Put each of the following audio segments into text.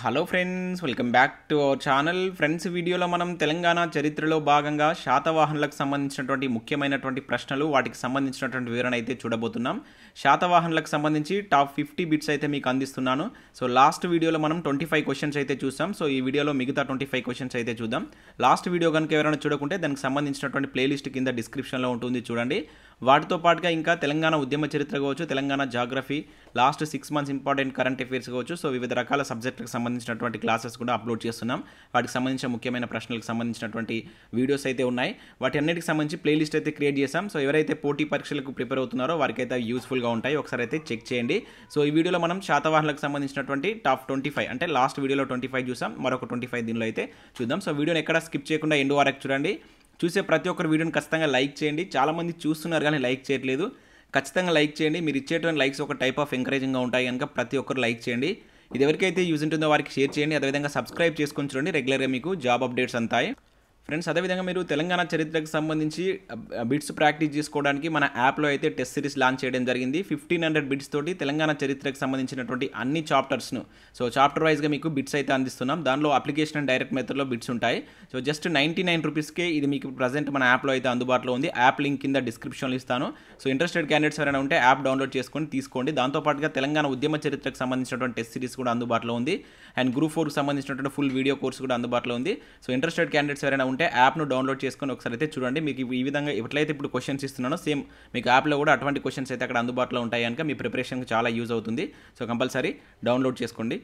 hello friends welcome back to our channel friends వీడియోలో మనం తెలంగాణ చరిత్రలో భాగంగా శాతవాహనులకు సంబంధించినటువంటి ముఖ్యమైనటువంటి ప్రశ్నలు వాటికి సంబంధించినటువంటి వివరణ అయితే చూడబోతున్నాం శాతవాహనులకు సంబంధించి టాప్ ఫిఫ్టీ బిట్స్ అయితే మీకు అందిస్తున్నాను సో లాస్ట్ వీడియోలో మనం ట్వంటీ ఫైవ్ క్వశ్చన్స్ అయితే చూసాం సో ఈ వీడియోలో మిగతా ట్వంటీ ఫైవ్ క్వశ్చన్స్ అయితే చూద్దాం లాస్ట్ వీడియో కనుక ఎవరైనా చూడకుంటే దానికి సంబంధించినటువంటి ప్లేలిస్ట్ కింద డిస్క్రిప్షన్లో ఉంటుంది చూడండి వాటితో పాటుగా ఇంకా తెలంగాణ ఉద్యమ చరిత్ర కావచ్చు Telangana geography last six months important current affairs కావచ్చు సో వివిధ రకాల సబ్జెక్టులకు సంబంధించినటువంటి క్లాసెస్ కూడా అప్లోడ్ చేస్తున్నాం వాటికి సంబంధించిన ముఖ్యమైన ప్రశ్నలకు సంబంధించినటువంటి వీడియోస్ అయితే ఉన్నాయి వాటి అన్నిటికి సంబంధించి ప్లేలిస్ట్ అయితే క్రియేట్ చేసాం సో ఎవరైతే పోటీ పరీక్షలకు ప్రిపేర్ అవుతున్నారో వారికైతే యూస్ఫుల్గా ఉంటాయి ఒకసారి అయితే చెక్ చేయండి సో ఈ వీడియోలో మనం శాతవాహనలకు సంబంధించినటువంటి టాప్ ట్వంటీ ఫైవ్ అంటే లాస్ట్ వీడియోలో ట్వంటీ ఫైవ్ చూసాం మరొక ట్వంటీ ఫైవ్ దీనిలో అయితే చూద్దాం సో వీడియోని ఎక్కడ స్కిప్ చేయకుండా ఎండు వరకు చూడండి చూసే ప్రతి ఒక్కరు వీడియోని ఖచ్చితంగా లైక్ చేయండి చాలామంది చూస్తున్నారు కానీ లైక్ చేయట్లేదు ఖచ్చితంగా లైక్ చేయండి మీరు ఇచ్చేటువంటి లైక్స్ ఒక టైప్ ఆఫ్ ఎంకరేజింగ్గా ఉంటాయి కనుక ప్రతి ఒక్కరు లైక్ చేయండి ఇది ఎవరికైతే యూజ్ ఉంటుందో వారికి షేర్ చేయండి అదేవిధంగా సబ్స్క్రైబ్ చేసుకొని చూడండి రెగ్యులర్గా మీకు జాబ్ అప్డేట్స్ అంతాయి ఫ్రెండ్స్ అదేవిధంగా మీరు తెలంగాణ చరిత్రకు సంబంధించి బిట్స్ ప్రాక్టీస్ చేసుకోవడానికి మన యాప్లో అయితే టెస్ట్ సిరీస్ లాంచ్ చేయడం జరిగింది ఫిఫ్టీన్ హండ్రెడ్ బిట్స్ తోటి తెలంగాణ చరిత్రకు సంబంధించినటువంటి అన్ని చాప్టర్స్ను సో చాప్టర్ వైజ్గా మీకు బిట్స్ అయితే అందిస్తున్నాం దానిలో అప్లికేషన్ అండ్ డైరెక్ట్ మెథడ్లో బిట్స్ ఉంటాయి సో జస్ట్ నైంటీ నైన్ రూపీస్కే ఇది మీకు ప్రజెంట్ మన యాప్లో అయితే అందుబాటులో ఉంది యాప్ లింక్ కింద డిస్క్రిప్షన్లో ఇస్తాను సో ఇంట్రెస్టెడ్ క్యాండిడేట్స్ ఎవరైనా ఉంటే యాప్ డౌన్లోడ్ చేసుకొని తీసుకోండి దాంతోపాటుగా తెలంగాణ ఉద్యమ చరిత్రకు సంబంధించినటువంటి టెస్ట్ సిరీస్ కూడా అందుబాటులో ఉంది అండ్ గ్రూప్ ఫోర్కి సంబంధించినటువంటి ఫుల్ వీడియో కోర్స్ కూడా అందుబాటులో ఉంది సో ఇంట్రెస్టెడ్ క్యాండిడేట్స్ ఎవరైనా ఉంటే ఉంటే యాప్ను డౌన్లోడ్ చేసుకొని ఒకసారి అయితే చూడండి మీకు ఈ విధంగా ఎట్లయితే ఇప్పుడు క్వశ్చన్స్ ఇస్తున్నానో సేమ్ మీకు యాప్లో కూడా అటువంటి క్వశ్చన్స్ అయితే అక్కడ అందుబాటులో ఉంటాయి కనుక మీ ప్రిపరేషన్కి చాలా యూజ్ అవుతుంది సో కంపల్సరీ డౌన్లోడ్ చేసుకోండి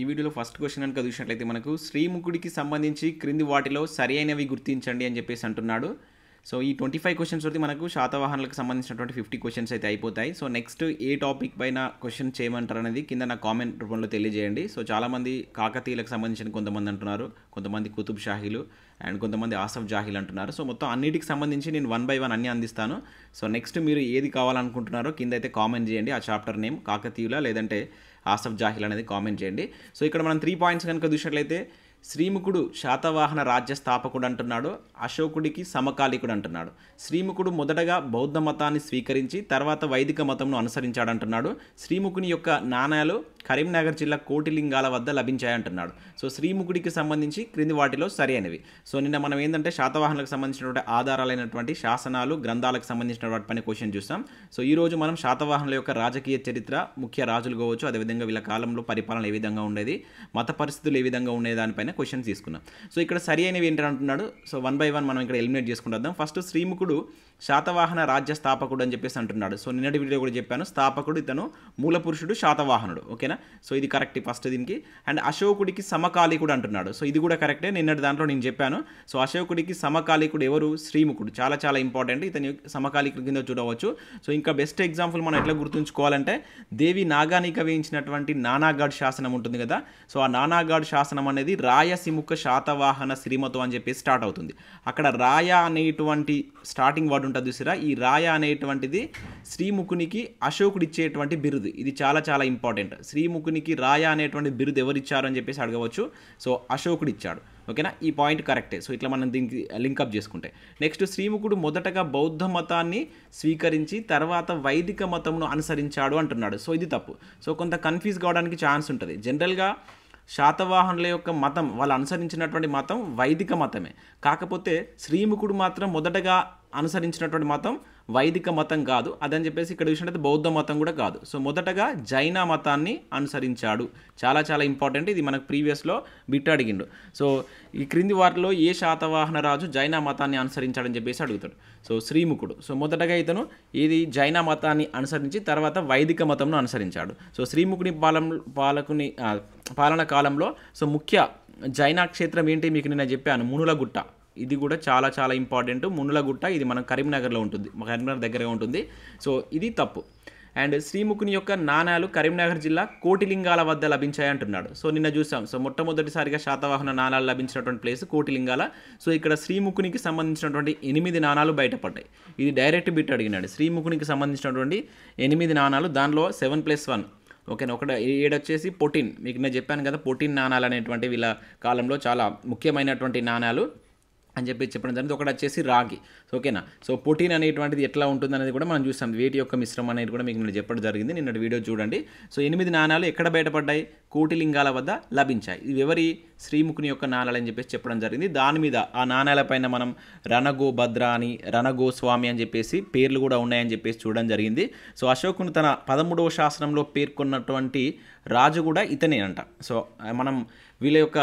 ఈ వీడియోలో ఫస్ట్ క్వశ్చన్ కనుక చూసినట్లయితే మనకు శ్రీముఖుడికి సంబంధించి క్రింది వాటిలో సరి అయినవి గుర్తించండి అని చెప్పేసి అంటున్నాడు సో ఈ ట్వంటీ ఫైవ్ క్వశ్చన్స్ వచ్చి మనకు శాతవాహనాలకు సంబంధించినటువంటి ఫిఫ్టీ క్వశ్చన్స్ అయితే అయిపోతాయి సో నెక్స్ట్ ఏ టాపిక్ పైన క్వశ్చన్ చేయమంటారు అనేది కింద నా కామెంట్ రూపంలో తెలియజేయండి సో చాలామంది కాకతీయులకు సంబంధించిన కొంతమంది అంటున్నారు కొంతమంది కుతుబ్ షాహీలు అండ్ కొంతమంది ఆసఫ్ జాహీల్ అంటున్నారు సో మొత్తం అన్నిటికి సంబంధించి నేను వన్ బై వన్ అన్ని అందిస్తాను సో నెక్స్ట్ మీరు ఏది కావాలనుకుంటున్నారో కింద అయితే కామెంట్ చేయండి ఆ చాప్టర్ నేమ్ కాకతీయుల లేదంటే ఆసఫ్ జాహిల్ అనేది కామెంట్ చేయండి సో ఇక్కడ మనం త్రీ పాయింట్స్ కనుక చూసినట్లయితే శ్రీముఖుడు శాతవాహన రాజ్య స్థాపకుడు అంటున్నాడు అశోకుడికి సమకాలికుడు అంటున్నాడు శ్రీముఖుడు మొదటగా బౌద్ధ మతాన్ని స్వీకరించి తర్వాత వైదిక మతంను అనుసరించాడంటున్నాడు శ్రీముఖుని యొక్క నాణాలు కరీంనగర్ జిల్లా కోటిలింగాల వద్ద లభించాయంటున్నాడు సో శ్రీముఖుడికి సంబంధించి క్రింది వాటిలో సరైనవి సో నిన్న మనం ఏంటంటే శాతవాహనులకు సంబంధించినటువంటి ఆధారాలైనటువంటి శాసనాలు గ్రంథాలకు సంబంధించినటువంటి పని పైన క్వశ్చన్ చూస్తాం సో ఈ రోజు మనం శాతవాహనుల యొక్క రాజకీయ చరిత్ర ముఖ్య రాజులు కావచ్చు అదేవిధంగా వీళ్ళ కాలంలో పరిపాలన ఏ విధంగా ఉండేది మత పరిస్థితులు ఏ విధంగా ఉండేది దానిపైన క్వశ్చన్ తీసుకున్నాం సో ఇక్కడ సరి అయినవి అంటున్నాడు సో వన్ బై వన్ మనం ఇక్కడ ఎలిమినేట్ చేసుకుంటాం ఫస్ట్ శ్రీముఖుడు శాతవాహన రాజ్య స్థాపకుడు అని చెప్పేసి అంటున్నాడు సో నిన్నటి వీడియో కూడా చెప్పాను స్థాపకుడు ఇతను పురుషుడు శాతవాహనుడు ఓకేనా ఓకేనా సో ఇది కరెక్ట్ ఫస్ట్ దీనికి అండ్ అశోకుడికి సమకాలీకుడు అంటున్నాడు సో ఇది కూడా కరెక్టే నిన్నటి దాంట్లో నేను చెప్పాను సో అశోకుడికి సమకాలీకుడు ఎవరు శ్రీముఖుడు చాలా చాలా ఇంపార్టెంట్ ఇతని సమకాలీకుడు కింద చూడవచ్చు సో ఇంకా బెస్ట్ ఎగ్జాంపుల్ మనం ఎట్లా గుర్తుంచుకోవాలంటే దేవి నాగానిక వేయించినటువంటి నానాగాడ్ శాసనం ఉంటుంది కదా సో ఆ నానాగాడ్ శాసనం అనేది రాయసిముఖ శాతవాహన శ్రీమతం అని చెప్పి స్టార్ట్ అవుతుంది అక్కడ రాయ అనేటువంటి స్టార్టింగ్ వర్డ్ ఉంటుంది చూసిరా ఈ రాయ అనేటువంటిది శ్రీముఖునికి అశోకుడు ఇచ్చేటువంటి బిరుదు ఇది చాలా చాలా ఇంపార్టెంట్ శ్రీ శ్రీముఖునికి రాయ అనేటువంటి బిరుదు ఎవరిచ్చారు అని చెప్పేసి అడగవచ్చు సో అశోకుడు ఇచ్చాడు ఓకేనా ఈ పాయింట్ కరెక్టే సో ఇట్లా మనం దీనికి లింకప్ చేసుకుంటే నెక్స్ట్ శ్రీముఖుడు మొదటగా బౌద్ధ మతాన్ని స్వీకరించి తర్వాత వైదిక మతమును అనుసరించాడు అంటున్నాడు సో ఇది తప్పు సో కొంత కన్ఫ్యూజ్ కావడానికి ఛాన్స్ ఉంటుంది జనరల్గా శాతవాహనుల యొక్క మతం వాళ్ళు అనుసరించినటువంటి మతం వైదిక మతమే కాకపోతే శ్రీముఖుడు మాత్రం మొదటగా అనుసరించినటువంటి మతం వైదిక మతం కాదు అదని చెప్పేసి ఇక్కడ చూసినట్టు బౌద్ధ మతం కూడా కాదు సో మొదటగా జైన మతాన్ని అనుసరించాడు చాలా చాలా ఇంపార్టెంట్ ఇది మనకు ప్రీవియస్లో బిట్ అడిగిండు సో ఈ క్రింది వాటిలో ఏ శాతవాహన రాజు జైన మతాన్ని అనుసరించాడని చెప్పేసి అడుగుతాడు సో శ్రీముఖుడు సో మొదటగా ఇతను ఇది జైన మతాన్ని అనుసరించి తర్వాత వైదిక మతంను అనుసరించాడు సో శ్రీముఖుని పాలం పాలకుని పాలన కాలంలో సో ముఖ్య జైన క్షేత్రం ఏంటి మీకు నేను చెప్పాను మునులగుట్ట ఇది కూడా చాలా చాలా ఇంపార్టెంట్ మునులగుట్ట ఇది మనం కరీంనగర్లో ఉంటుంది కరీంనగర్ దగ్గరగా ఉంటుంది సో ఇది తప్పు అండ్ శ్రీముఖుని యొక్క నాణాలు కరీంనగర్ జిల్లా కోటిలింగాల వద్ద లభించాయంటున్నాడు సో నిన్న చూసాం సో మొట్టమొదటిసారిగా శాతవాహన నాణాలు లభించినటువంటి ప్లేస్ కోటిలింగాల సో ఇక్కడ శ్రీముఖునికి సంబంధించినటువంటి ఎనిమిది నాణాలు బయటపడ్డాయి ఇది డైరెక్ట్ బిట్ అడిగినాడు శ్రీముఖునికి సంబంధించినటువంటి ఎనిమిది నాణాలు దానిలో సెవెన్ ప్లస్ వన్ ఓకేనా ఒకటి ఏడొచ్చేసి పొటిన్ మీకు నేను చెప్పాను కదా పొటిన్ నాణాలు అనేటువంటి వీళ్ళ కాలంలో చాలా ముఖ్యమైనటువంటి నాణాలు అని చెప్పి చెప్పడం జరిగింది ఒకటి వచ్చేసి రాగి ఓకేనా సో ప్రోటీన్ అనేటువంటిది ఎట్లా ఉంటుంది అనేది కూడా మనం చూస్తాం వేటి యొక్క మిశ్రమం అనేది కూడా మీకు నేను చెప్పడం జరిగింది నిన్న వీడియో చూడండి సో ఎనిమిది నాణాలు ఎక్కడ బయటపడ్డాయి కోటిలింగాల వద్ద లభించాయి ఇవి ఎవరి శ్రీముఖుని యొక్క నాణాలు అని చెప్పేసి చెప్పడం జరిగింది దాని మీద ఆ నాణాలపైన మనం రణగోభద్ర అని రణగోస్వామి అని చెప్పేసి పేర్లు కూడా ఉన్నాయని చెప్పేసి చూడడం జరిగింది సో అశోకుని తన పదమూడవ శాసనంలో పేర్కొన్నటువంటి రాజు కూడా ఇతనే అంట సో మనం వీళ్ళ యొక్క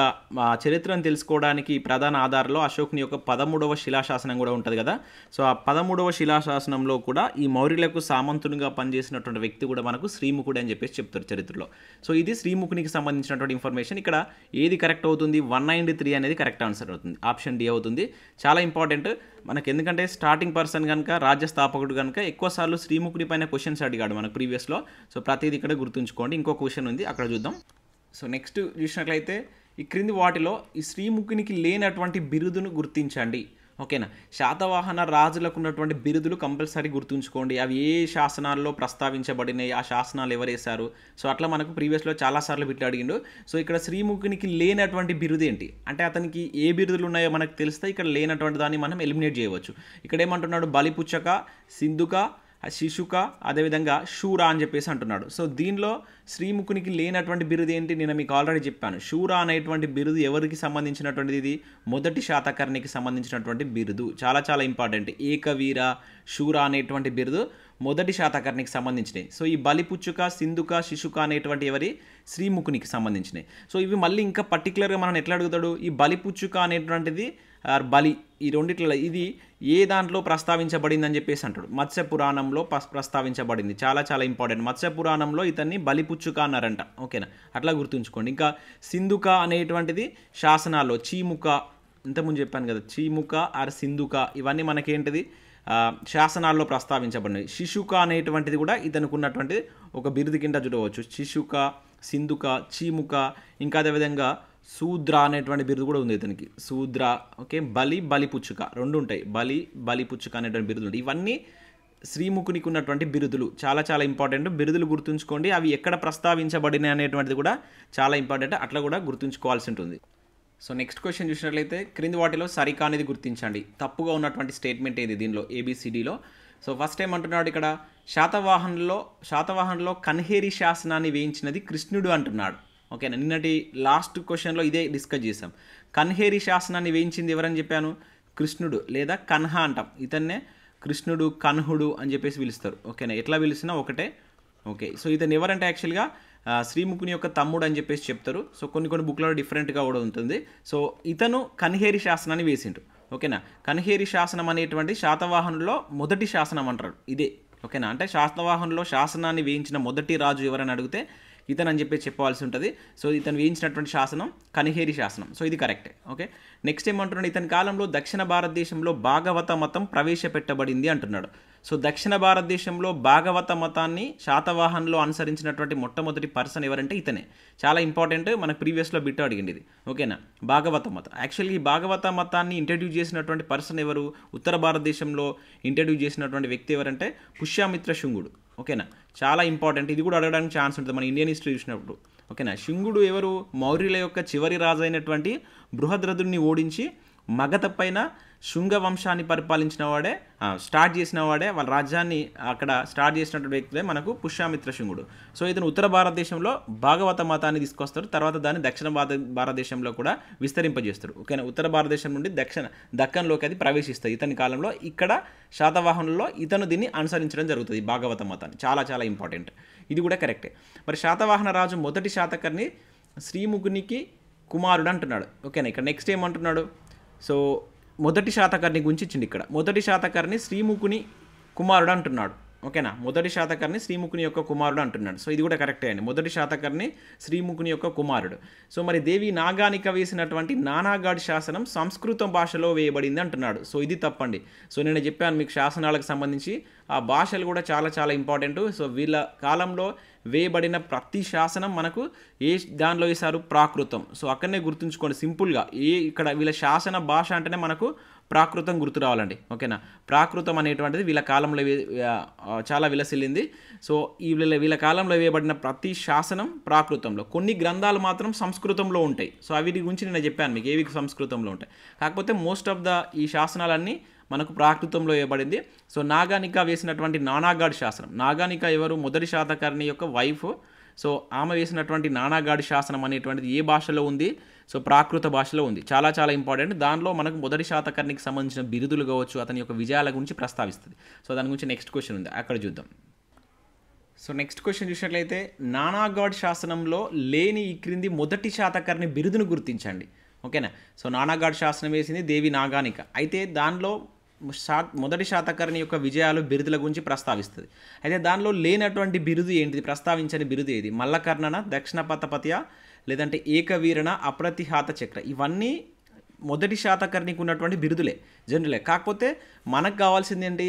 చరిత్రను తెలుసుకోవడానికి ప్రధాన ఆధారంలో అశోకుని యొక్క పదమూడవ శిలాశాసనం కూడా ఉంటుంది కదా సో ఆ పదమూడవ శిలాశాసనంలో కూడా ఈ మౌర్యులకు సామంతునిగా పనిచేసినటువంటి వ్యక్తి కూడా మనకు శ్రీముఖుడు అని చెప్పేసి చెప్తారు చరిత్రలో సో ఇది శ్రీముఖునికి సంబంధించినటువంటి ఇన్ఫర్మేషన్ ఇక్కడ ఏది కరెక్ట్ అవుతుంది వన్ నైంటీ త్రీ అనేది కరెక్ట్ ఆన్సర్ అవుతుంది ఆప్షన్ డి అవుతుంది చాలా ఇంపార్టెంట్ మనకి ఎందుకంటే స్టార్టింగ్ పర్సన్ కనుక రాజ్య స్థాపకుడు కనుక ఎక్కువసార్లు శ్రీముఖుడి పైన క్వశ్చన్స్ అడిగాడు మనకు ప్రీవియస్లో సో ప్రతిదీ ఇక్కడ గుర్తుంచుకోండి ఇంకో క్వశ్చన్ ఉంది అక్కడ చూద్దాం సో నెక్స్ట్ చూసినట్లయితే ఈ క్రింది వాటిలో ఈ శ్రీముఖునికి లేనటువంటి బిరుదును గుర్తించండి ఓకేనా శాతవాహన రాజులకు ఉన్నటువంటి బిరుదులు కంపల్సరీ గుర్తుంచుకోండి అవి ఏ శాసనాల్లో ప్రస్తావించబడినాయి ఆ శాసనాలు ఎవరేశారు సో అట్లా మనకు ప్రీవియస్లో చాలాసార్లు బిట్లు అడిగిండు సో ఇక్కడ శ్రీముఖునికి లేనటువంటి బిరుదు ఏంటి అంటే అతనికి ఏ బిరుదులు ఉన్నాయో మనకు తెలిస్తే ఇక్కడ లేనటువంటి దాన్ని మనం ఎలిమినేట్ చేయవచ్చు ఇక్కడ ఏమంటున్నాడు బలిపుచ్చక సింధుక శిశుక అదేవిధంగా షూరా అని చెప్పేసి అంటున్నాడు సో దీనిలో శ్రీముఖునికి లేనటువంటి బిరుదు ఏంటి నేను మీకు ఆల్రెడీ చెప్పాను షూరా అనేటువంటి బిరుదు ఎవరికి సంబంధించినటువంటిది ఇది మొదటి శాతకర్ణికి సంబంధించినటువంటి బిరుదు చాలా చాలా ఇంపార్టెంట్ ఏకవీర షూరా అనేటువంటి బిరుదు మొదటి శాతకర్ణికి సంబంధించినవి సో ఈ బలిపుచ్చుక సింధుక శిశుక అనేటువంటి ఎవరి శ్రీముఖునికి సంబంధించినవి సో ఇవి మళ్ళీ ఇంకా పర్టికులర్గా మనం ఎట్లా అడుగుతాడు ఈ బలిపుచ్చుక అనేటువంటిది ఆర్ బలి ఈ రెండిట్ల ఇది ఏ దాంట్లో ప్రస్తావించబడింది అని చెప్పేసి అంటాడు మత్స్య పురాణంలో ప్రస్తావించబడింది చాలా చాలా ఇంపార్టెంట్ మత్స్య పురాణంలో ఇతన్ని బలిపుచ్చుక అన్నారంట ఓకేనా అట్లా గుర్తుంచుకోండి ఇంకా సింధుక అనేటువంటిది శాసనాల్లో చీముక ఇంతకుముందు చెప్పాను కదా చీముక ఆర్ సింధుక ఇవన్నీ మనకేంటిది శాసనాల్లో ప్రస్తావించబడినవి శిశుక అనేటువంటిది కూడా ఇతనికి ఉన్నటువంటి ఒక బిరుదు కింద చూడవచ్చు శిశుక సింధుక చీముక ఇంకా అదేవిధంగా శూద్ర అనేటువంటి బిరుదు కూడా ఉంది ఇతనికి శూద్ర ఓకే బలి బలిపుచ్చుక రెండు ఉంటాయి బలి బలిపుచ్చుక అనేటువంటి బిరుదులు ఉంటాయి ఇవన్నీ శ్రీముఖునికి ఉన్నటువంటి బిరుదులు చాలా చాలా ఇంపార్టెంట్ బిరుదులు గుర్తుంచుకోండి అవి ఎక్కడ ప్రస్తావించబడిన అనేటువంటిది కూడా చాలా ఇంపార్టెంట్ అట్లా కూడా గుర్తుంచుకోవాల్సి ఉంటుంది సో నెక్స్ట్ క్వశ్చన్ చూసినట్లయితే క్రింది వాటిలో సరికా అనేది గుర్తించండి తప్పుగా ఉన్నటువంటి స్టేట్మెంట్ ఏది దీనిలో ఏబిసిడిలో సో ఫస్ట్ టైం అంటున్నాడు ఇక్కడ శాతవాహన్లో శాతవాహన్లో కన్హేరి శాసనాన్ని వేయించినది కృష్ణుడు అంటున్నాడు ఓకేనా నిన్నటి లాస్ట్ క్వశ్చన్లో ఇదే డిస్కస్ చేసాం కన్హేరి శాసనాన్ని వేయించింది ఎవరని చెప్పాను కృష్ణుడు లేదా కన్హ అంటాం ఇతన్నే కృష్ణుడు కన్హుడు అని చెప్పేసి పిలుస్తారు ఓకేనా ఎట్లా పిలిచినా ఒకటే ఓకే సో ఇతను ఎవరంటే యాక్చువల్గా శ్రీముఖుని యొక్క తమ్ముడు అని చెప్పేసి చెప్తారు సో కొన్ని కొన్ని బుక్లలో డిఫరెంట్గా కూడా ఉంటుంది సో ఇతను కన్హేరి శాసనాన్ని వేసిండు ఓకేనా కన్హేరి శాసనం అనేటువంటి శాతవాహనులో మొదటి శాసనం అంటారు ఇదే ఓకేనా అంటే శాతవాహనులో శాసనాన్ని వేయించిన మొదటి రాజు ఎవరని అడిగితే ఇతను అని చెప్పేసి చెప్పవలసి ఉంటుంది సో ఇతను వేయించినటువంటి శాసనం కనిహేరి శాసనం సో ఇది కరెక్టే ఓకే నెక్స్ట్ ఏమంటున్నాడు ఇతని కాలంలో దక్షిణ భారతదేశంలో భాగవత మతం ప్రవేశపెట్టబడింది అంటున్నాడు సో దక్షిణ భారతదేశంలో భాగవత మతాన్ని శాతవాహన్లో అనుసరించినటువంటి మొట్టమొదటి పర్సన్ ఎవరంటే ఇతనే చాలా ఇంపార్టెంట్ మనకు ప్రీవియస్లో బిట్ అడిగింది ఇది ఓకేనా భాగవత మతం యాక్చువల్లీ ఈ భాగవత మతాన్ని ఇంట్రడ్యూస్ చేసినటువంటి పర్సన్ ఎవరు ఉత్తర భారతదేశంలో ఇంట్రడ్యూస్ చేసినటువంటి వ్యక్తి ఎవరంటే పుష్యామిత్ర శృంగుడు ఓకేనా చాలా ఇంపార్టెంట్ ఇది కూడా అడగడానికి ఛాన్స్ ఉంటుంది మన ఇండియన్ హిస్టరీ చూసినప్పుడు ఓకేనా శుంగుడు ఎవరు మౌర్యుల యొక్క చివరి రాజు అయినటువంటి బృహద్రథుడిని ఓడించి మగధ పైన శుంగ వంశాన్ని పరిపాలించిన వాడే స్టార్ట్ చేసిన వాడే వాళ్ళ రాజ్యాన్ని అక్కడ స్టార్ట్ చేసినటువంటి వ్యక్తులే మనకు పుష్యామిత్ర శుంగుడు సో ఇతను ఉత్తర భారతదేశంలో భాగవత మతాన్ని తీసుకొస్తారు తర్వాత దాన్ని దక్షిణ భారత భారతదేశంలో కూడా విస్తరింపజేస్తారు ఓకేనా ఉత్తర భారతదేశం నుండి దక్షిణ దక్కన్లోకి అది ప్రవేశిస్తాయి ఇతని కాలంలో ఇక్కడ శాతవాహనుల్లో ఇతను దీన్ని అనుసరించడం జరుగుతుంది భాగవత మతాన్ని చాలా చాలా ఇంపార్టెంట్ ఇది కూడా కరెక్టే మరి శాతవాహన రాజు మొదటి శాతకర్ని శ్రీముఖునికి కుమారుడు అంటున్నాడు ఓకేనా ఇక్కడ నెక్స్ట్ ఏమంటున్నాడు సో మొదటి శాతకర్ణి గురించి ఇక్కడ మొదటి శాతకర్ణి శ్రీముఖుని కుమారుడు అంటున్నాడు ఓకేనా మొదటి శాతకర్ణి శ్రీముఖుని యొక్క కుమారుడు అంటున్నాడు సో ఇది కూడా కరెక్టే అండి మొదటి శాతకర్ణి శ్రీముఖుని యొక్క కుమారుడు సో మరి దేవి నాగానిక వేసినటువంటి నానాగాడి శాసనం సంస్కృతం భాషలో వేయబడింది అంటున్నాడు సో ఇది తప్పండి సో నేను చెప్పాను మీకు శాసనాలకు సంబంధించి ఆ భాషలు కూడా చాలా చాలా ఇంపార్టెంట్ సో వీళ్ళ కాలంలో వేయబడిన ప్రతి శాసనం మనకు ఏ దానిలో వేశారు ప్రాకృతం సో అక్కడనే గుర్తుంచుకోండి సింపుల్గా ఏ ఇక్కడ వీళ్ళ శాసన భాష అంటేనే మనకు ప్రాకృతం గుర్తు రావాలండి ఓకేనా ప్రాకృతం అనేటువంటిది వీళ్ళ కాలంలో చాలా విలసిల్లింది సో ఈ వీళ్ళ వీళ్ళ కాలంలో వేయబడిన ప్రతి శాసనం ప్రాకృతంలో కొన్ని గ్రంథాలు మాత్రం సంస్కృతంలో ఉంటాయి సో అవి గురించి నేను చెప్పాను మీకు ఏవి సంస్కృతంలో ఉంటాయి కాకపోతే మోస్ట్ ఆఫ్ ద ఈ శాసనాలన్నీ మనకు ప్రాకృతంలో ఇవ్వబడింది సో నాగానిక వేసినటువంటి నానాగాడ్ శాసనం నాగానిక ఎవరు మొదటి శాతకర్ణి యొక్క వైఫ్ సో ఆమె వేసినటువంటి నానాగాడి శాసనం అనేటువంటిది ఏ భాషలో ఉంది సో ప్రాకృత భాషలో ఉంది చాలా చాలా ఇంపార్టెంట్ దానిలో మనకు మొదటి శాతకర్ణికి సంబంధించిన బిరుదులు కావచ్చు అతని యొక్క విజయాల గురించి ప్రస్తావిస్తుంది సో దాని గురించి నెక్స్ట్ క్వశ్చన్ ఉంది అక్కడ చూద్దాం సో నెక్స్ట్ క్వశ్చన్ చూసినట్లయితే నానాగాడ్ శాసనంలో లేని ఈ క్రింది మొదటి శాతకర్ణి బిరుదును గుర్తించండి ఓకేనా సో నానాగాడ్ శాసనం వేసింది దేవి నాగానిక అయితే దానిలో శాత మొదటి శాతకర్ణి యొక్క విజయాలు బిరుదుల గురించి ప్రస్తావిస్తుంది అయితే దానిలో లేనటువంటి బిరుదు ఏంటిది ప్రస్తావించని బిరుదు ఏది మల్లకర్ణన దక్షిణ పతపతియ లేదంటే ఏకవీరణ అప్రతిహాత చక్ర ఇవన్నీ మొదటి శాతకర్ణికి ఉన్నటువంటి బిరుదులే జనరలే కాకపోతే మనకు కావాల్సింది ఏంటి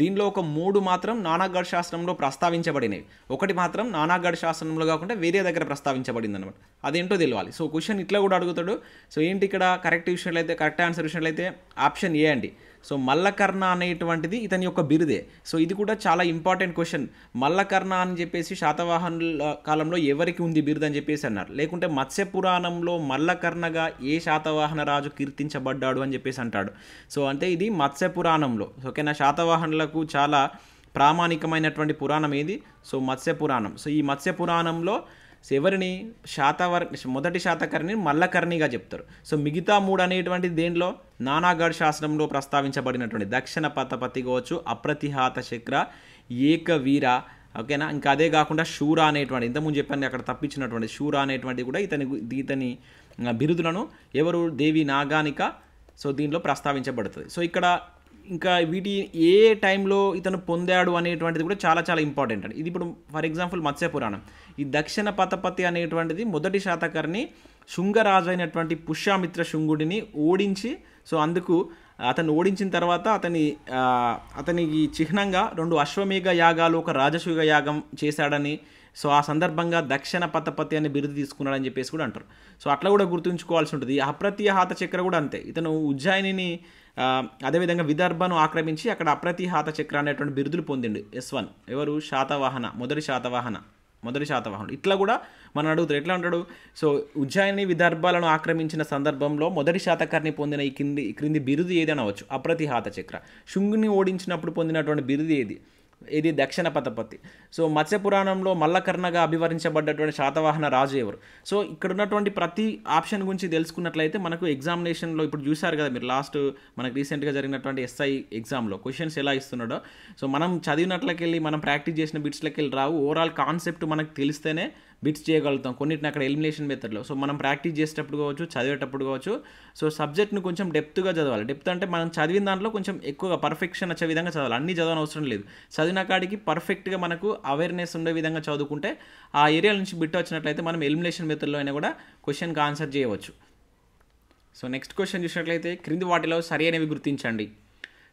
దీనిలో ఒక మూడు మాత్రం నానాగఢ్ శాస్త్రంలో ప్రస్తావించబడినవి ఒకటి మాత్రం నానాగఢ్ శాస్త్రంలో కాకుండా వేరే దగ్గర ప్రస్తావించబడింది అనమాట అదేంటో తెలియాలి సో క్వశ్చన్ ఇట్లా కూడా అడుగుతాడు సో ఏంటి ఇక్కడ కరెక్ట్ విషయంలో అయితే కరెక్ట్ ఆన్సర్ విషయంలో అయితే ఆప్షన్ ఏ అండి సో మల్లకర్ణ అనేటువంటిది ఇతని యొక్క బిరుదే సో ఇది కూడా చాలా ఇంపార్టెంట్ క్వశ్చన్ మల్లకర్ణ అని చెప్పేసి శాతవాహనుల కాలంలో ఎవరికి ఉంది బిరుదు అని చెప్పేసి అన్నారు లేకుంటే మత్స్య పురాణంలో మల్లకర్ణగా ఏ శాతవాహన రాజు కీర్తించబడ్డాడు అని చెప్పేసి అంటాడు సో అంటే ఇది మత్స్య పురాణంలో ఓకేనా శాతవాహనులకు చాలా ప్రామాణికమైనటువంటి పురాణం ఏది సో మత్స్య పురాణం సో ఈ మత్స్య పురాణంలో సో ఎవరిని శాతవర్ మొదటి శాతకర్ణి మల్లకర్ణిగా చెప్తారు సో మిగతా మూడు అనేటువంటి దేనిలో నానాగఢ్ శాసనంలో ప్రస్తావించబడినటువంటి దక్షిణ పతపతి కావచ్చు అప్రతిహాత శక్ర ఏకవీర ఓకేనా ఇంకా అదే కాకుండా శూర అనేటువంటి ఇంతకుముందు చెప్పాను అక్కడ తప్పించినటువంటి శూర అనేటువంటి కూడా ఇతని ఇతని బిరుదులను ఎవరు దేవి నాగానిక సో దీనిలో ప్రస్తావించబడుతుంది సో ఇక్కడ ఇంకా వీటి ఏ టైంలో ఇతను పొందాడు అనేటువంటిది కూడా చాలా చాలా ఇంపార్టెంట్ అండి ఇది ఇప్పుడు ఫర్ ఎగ్జాంపుల్ మత్స్య పురాణం ఈ దక్షిణ పతపతి అనేటువంటిది మొదటి శాతకర్ణి శృంగరాజు అయినటువంటి పుష్యామిత్ర శుంగుడిని ఓడించి సో అందుకు అతను ఓడించిన తర్వాత అతని అతనికి చిహ్నంగా రెండు అశ్వమేఘ యాగాలు ఒక రాజశుగ యాగం చేశాడని సో ఆ సందర్భంగా దక్షిణ పతపతి అని బిరుదు తీసుకున్నాడని చెప్పేసి కూడా అంటారు సో అట్లా కూడా గుర్తుంచుకోవాల్సి ఉంటుంది అప్రతిహాత చక్ర కూడా అంతే ఇతను ఉజ్జాయిని అదేవిధంగా విదర్భను ఆక్రమించి అక్కడ అప్రతిహాత చక్ర అనేటువంటి బిరుదులు పొందిండు ఎస్ వన్ ఎవరు శాతవాహన మొదటి శాతవాహన మొదటి శాతవాహనుడు ఇట్లా కూడా మనం అడుగుతారు ఎట్లా అంటాడు సో ఉజ్జాయిని విదర్భాలను ఆక్రమించిన సందర్భంలో మొదటి శాతకర్ణి పొందిన ఈ కింది క్రింది బిరుదు ఏది అనవచ్చు అప్రతిహాత చక్ర శుంగుని ఓడించినప్పుడు పొందినటువంటి బిరుదు ఏది ఇది దక్షిణ పతపతి సో మత్స్య పురాణంలో మల్లకర్ణగా అభివరించబడ్డటువంటి శాతవాహన రాజు ఎవరు సో ఇక్కడ ఉన్నటువంటి ప్రతి ఆప్షన్ గురించి తెలుసుకున్నట్లయితే మనకు ఎగ్జామినేషన్లో ఇప్పుడు చూశారు కదా మీరు లాస్ట్ మనకు రీసెంట్గా జరిగినటువంటి ఎస్ఐ ఎగ్జామ్లో క్వశ్చన్స్ ఎలా ఇస్తున్నాడో సో మనం చదివినట్లకెళ్ళి మనం ప్రాక్టీస్ చేసిన బిట్స్లకి వెళ్ళి రావు ఓవరాల్ కాన్సెప్ట్ మనకు తెలిస్తేనే బిట్స్ చేయగలుగుతాం కొన్నిటిని అక్కడ ఎలిమినేషన్ మెథడ్లో సో మనం ప్రాక్టీస్ చేసేటప్పుడు కావచ్చు చదివేటప్పుడు కావచ్చు సో సబ్జెక్ట్ని కొంచెం డెప్త్గా చదవాలి డెప్త్ అంటే మనం చదివిన దాంట్లో కొంచెం ఎక్కువగా పర్ఫెక్షన్ వచ్చే విధంగా చదవాలి అన్ని చదవని అవసరం లేదు చదివిన కాడికి పర్ఫెక్ట్గా మనకు అవేర్నెస్ ఉండే విధంగా చదువుకుంటే ఆ ఏరియా నుంచి బిట్ వచ్చినట్లయితే మనం ఎలిమినేషన్ మెథడ్లో అయినా కూడా క్వశ్చన్కి ఆన్సర్ చేయవచ్చు సో నెక్స్ట్ క్వశ్చన్ చూసినట్లయితే క్రింది వాటిలో సరి అనేవి గుర్తించండి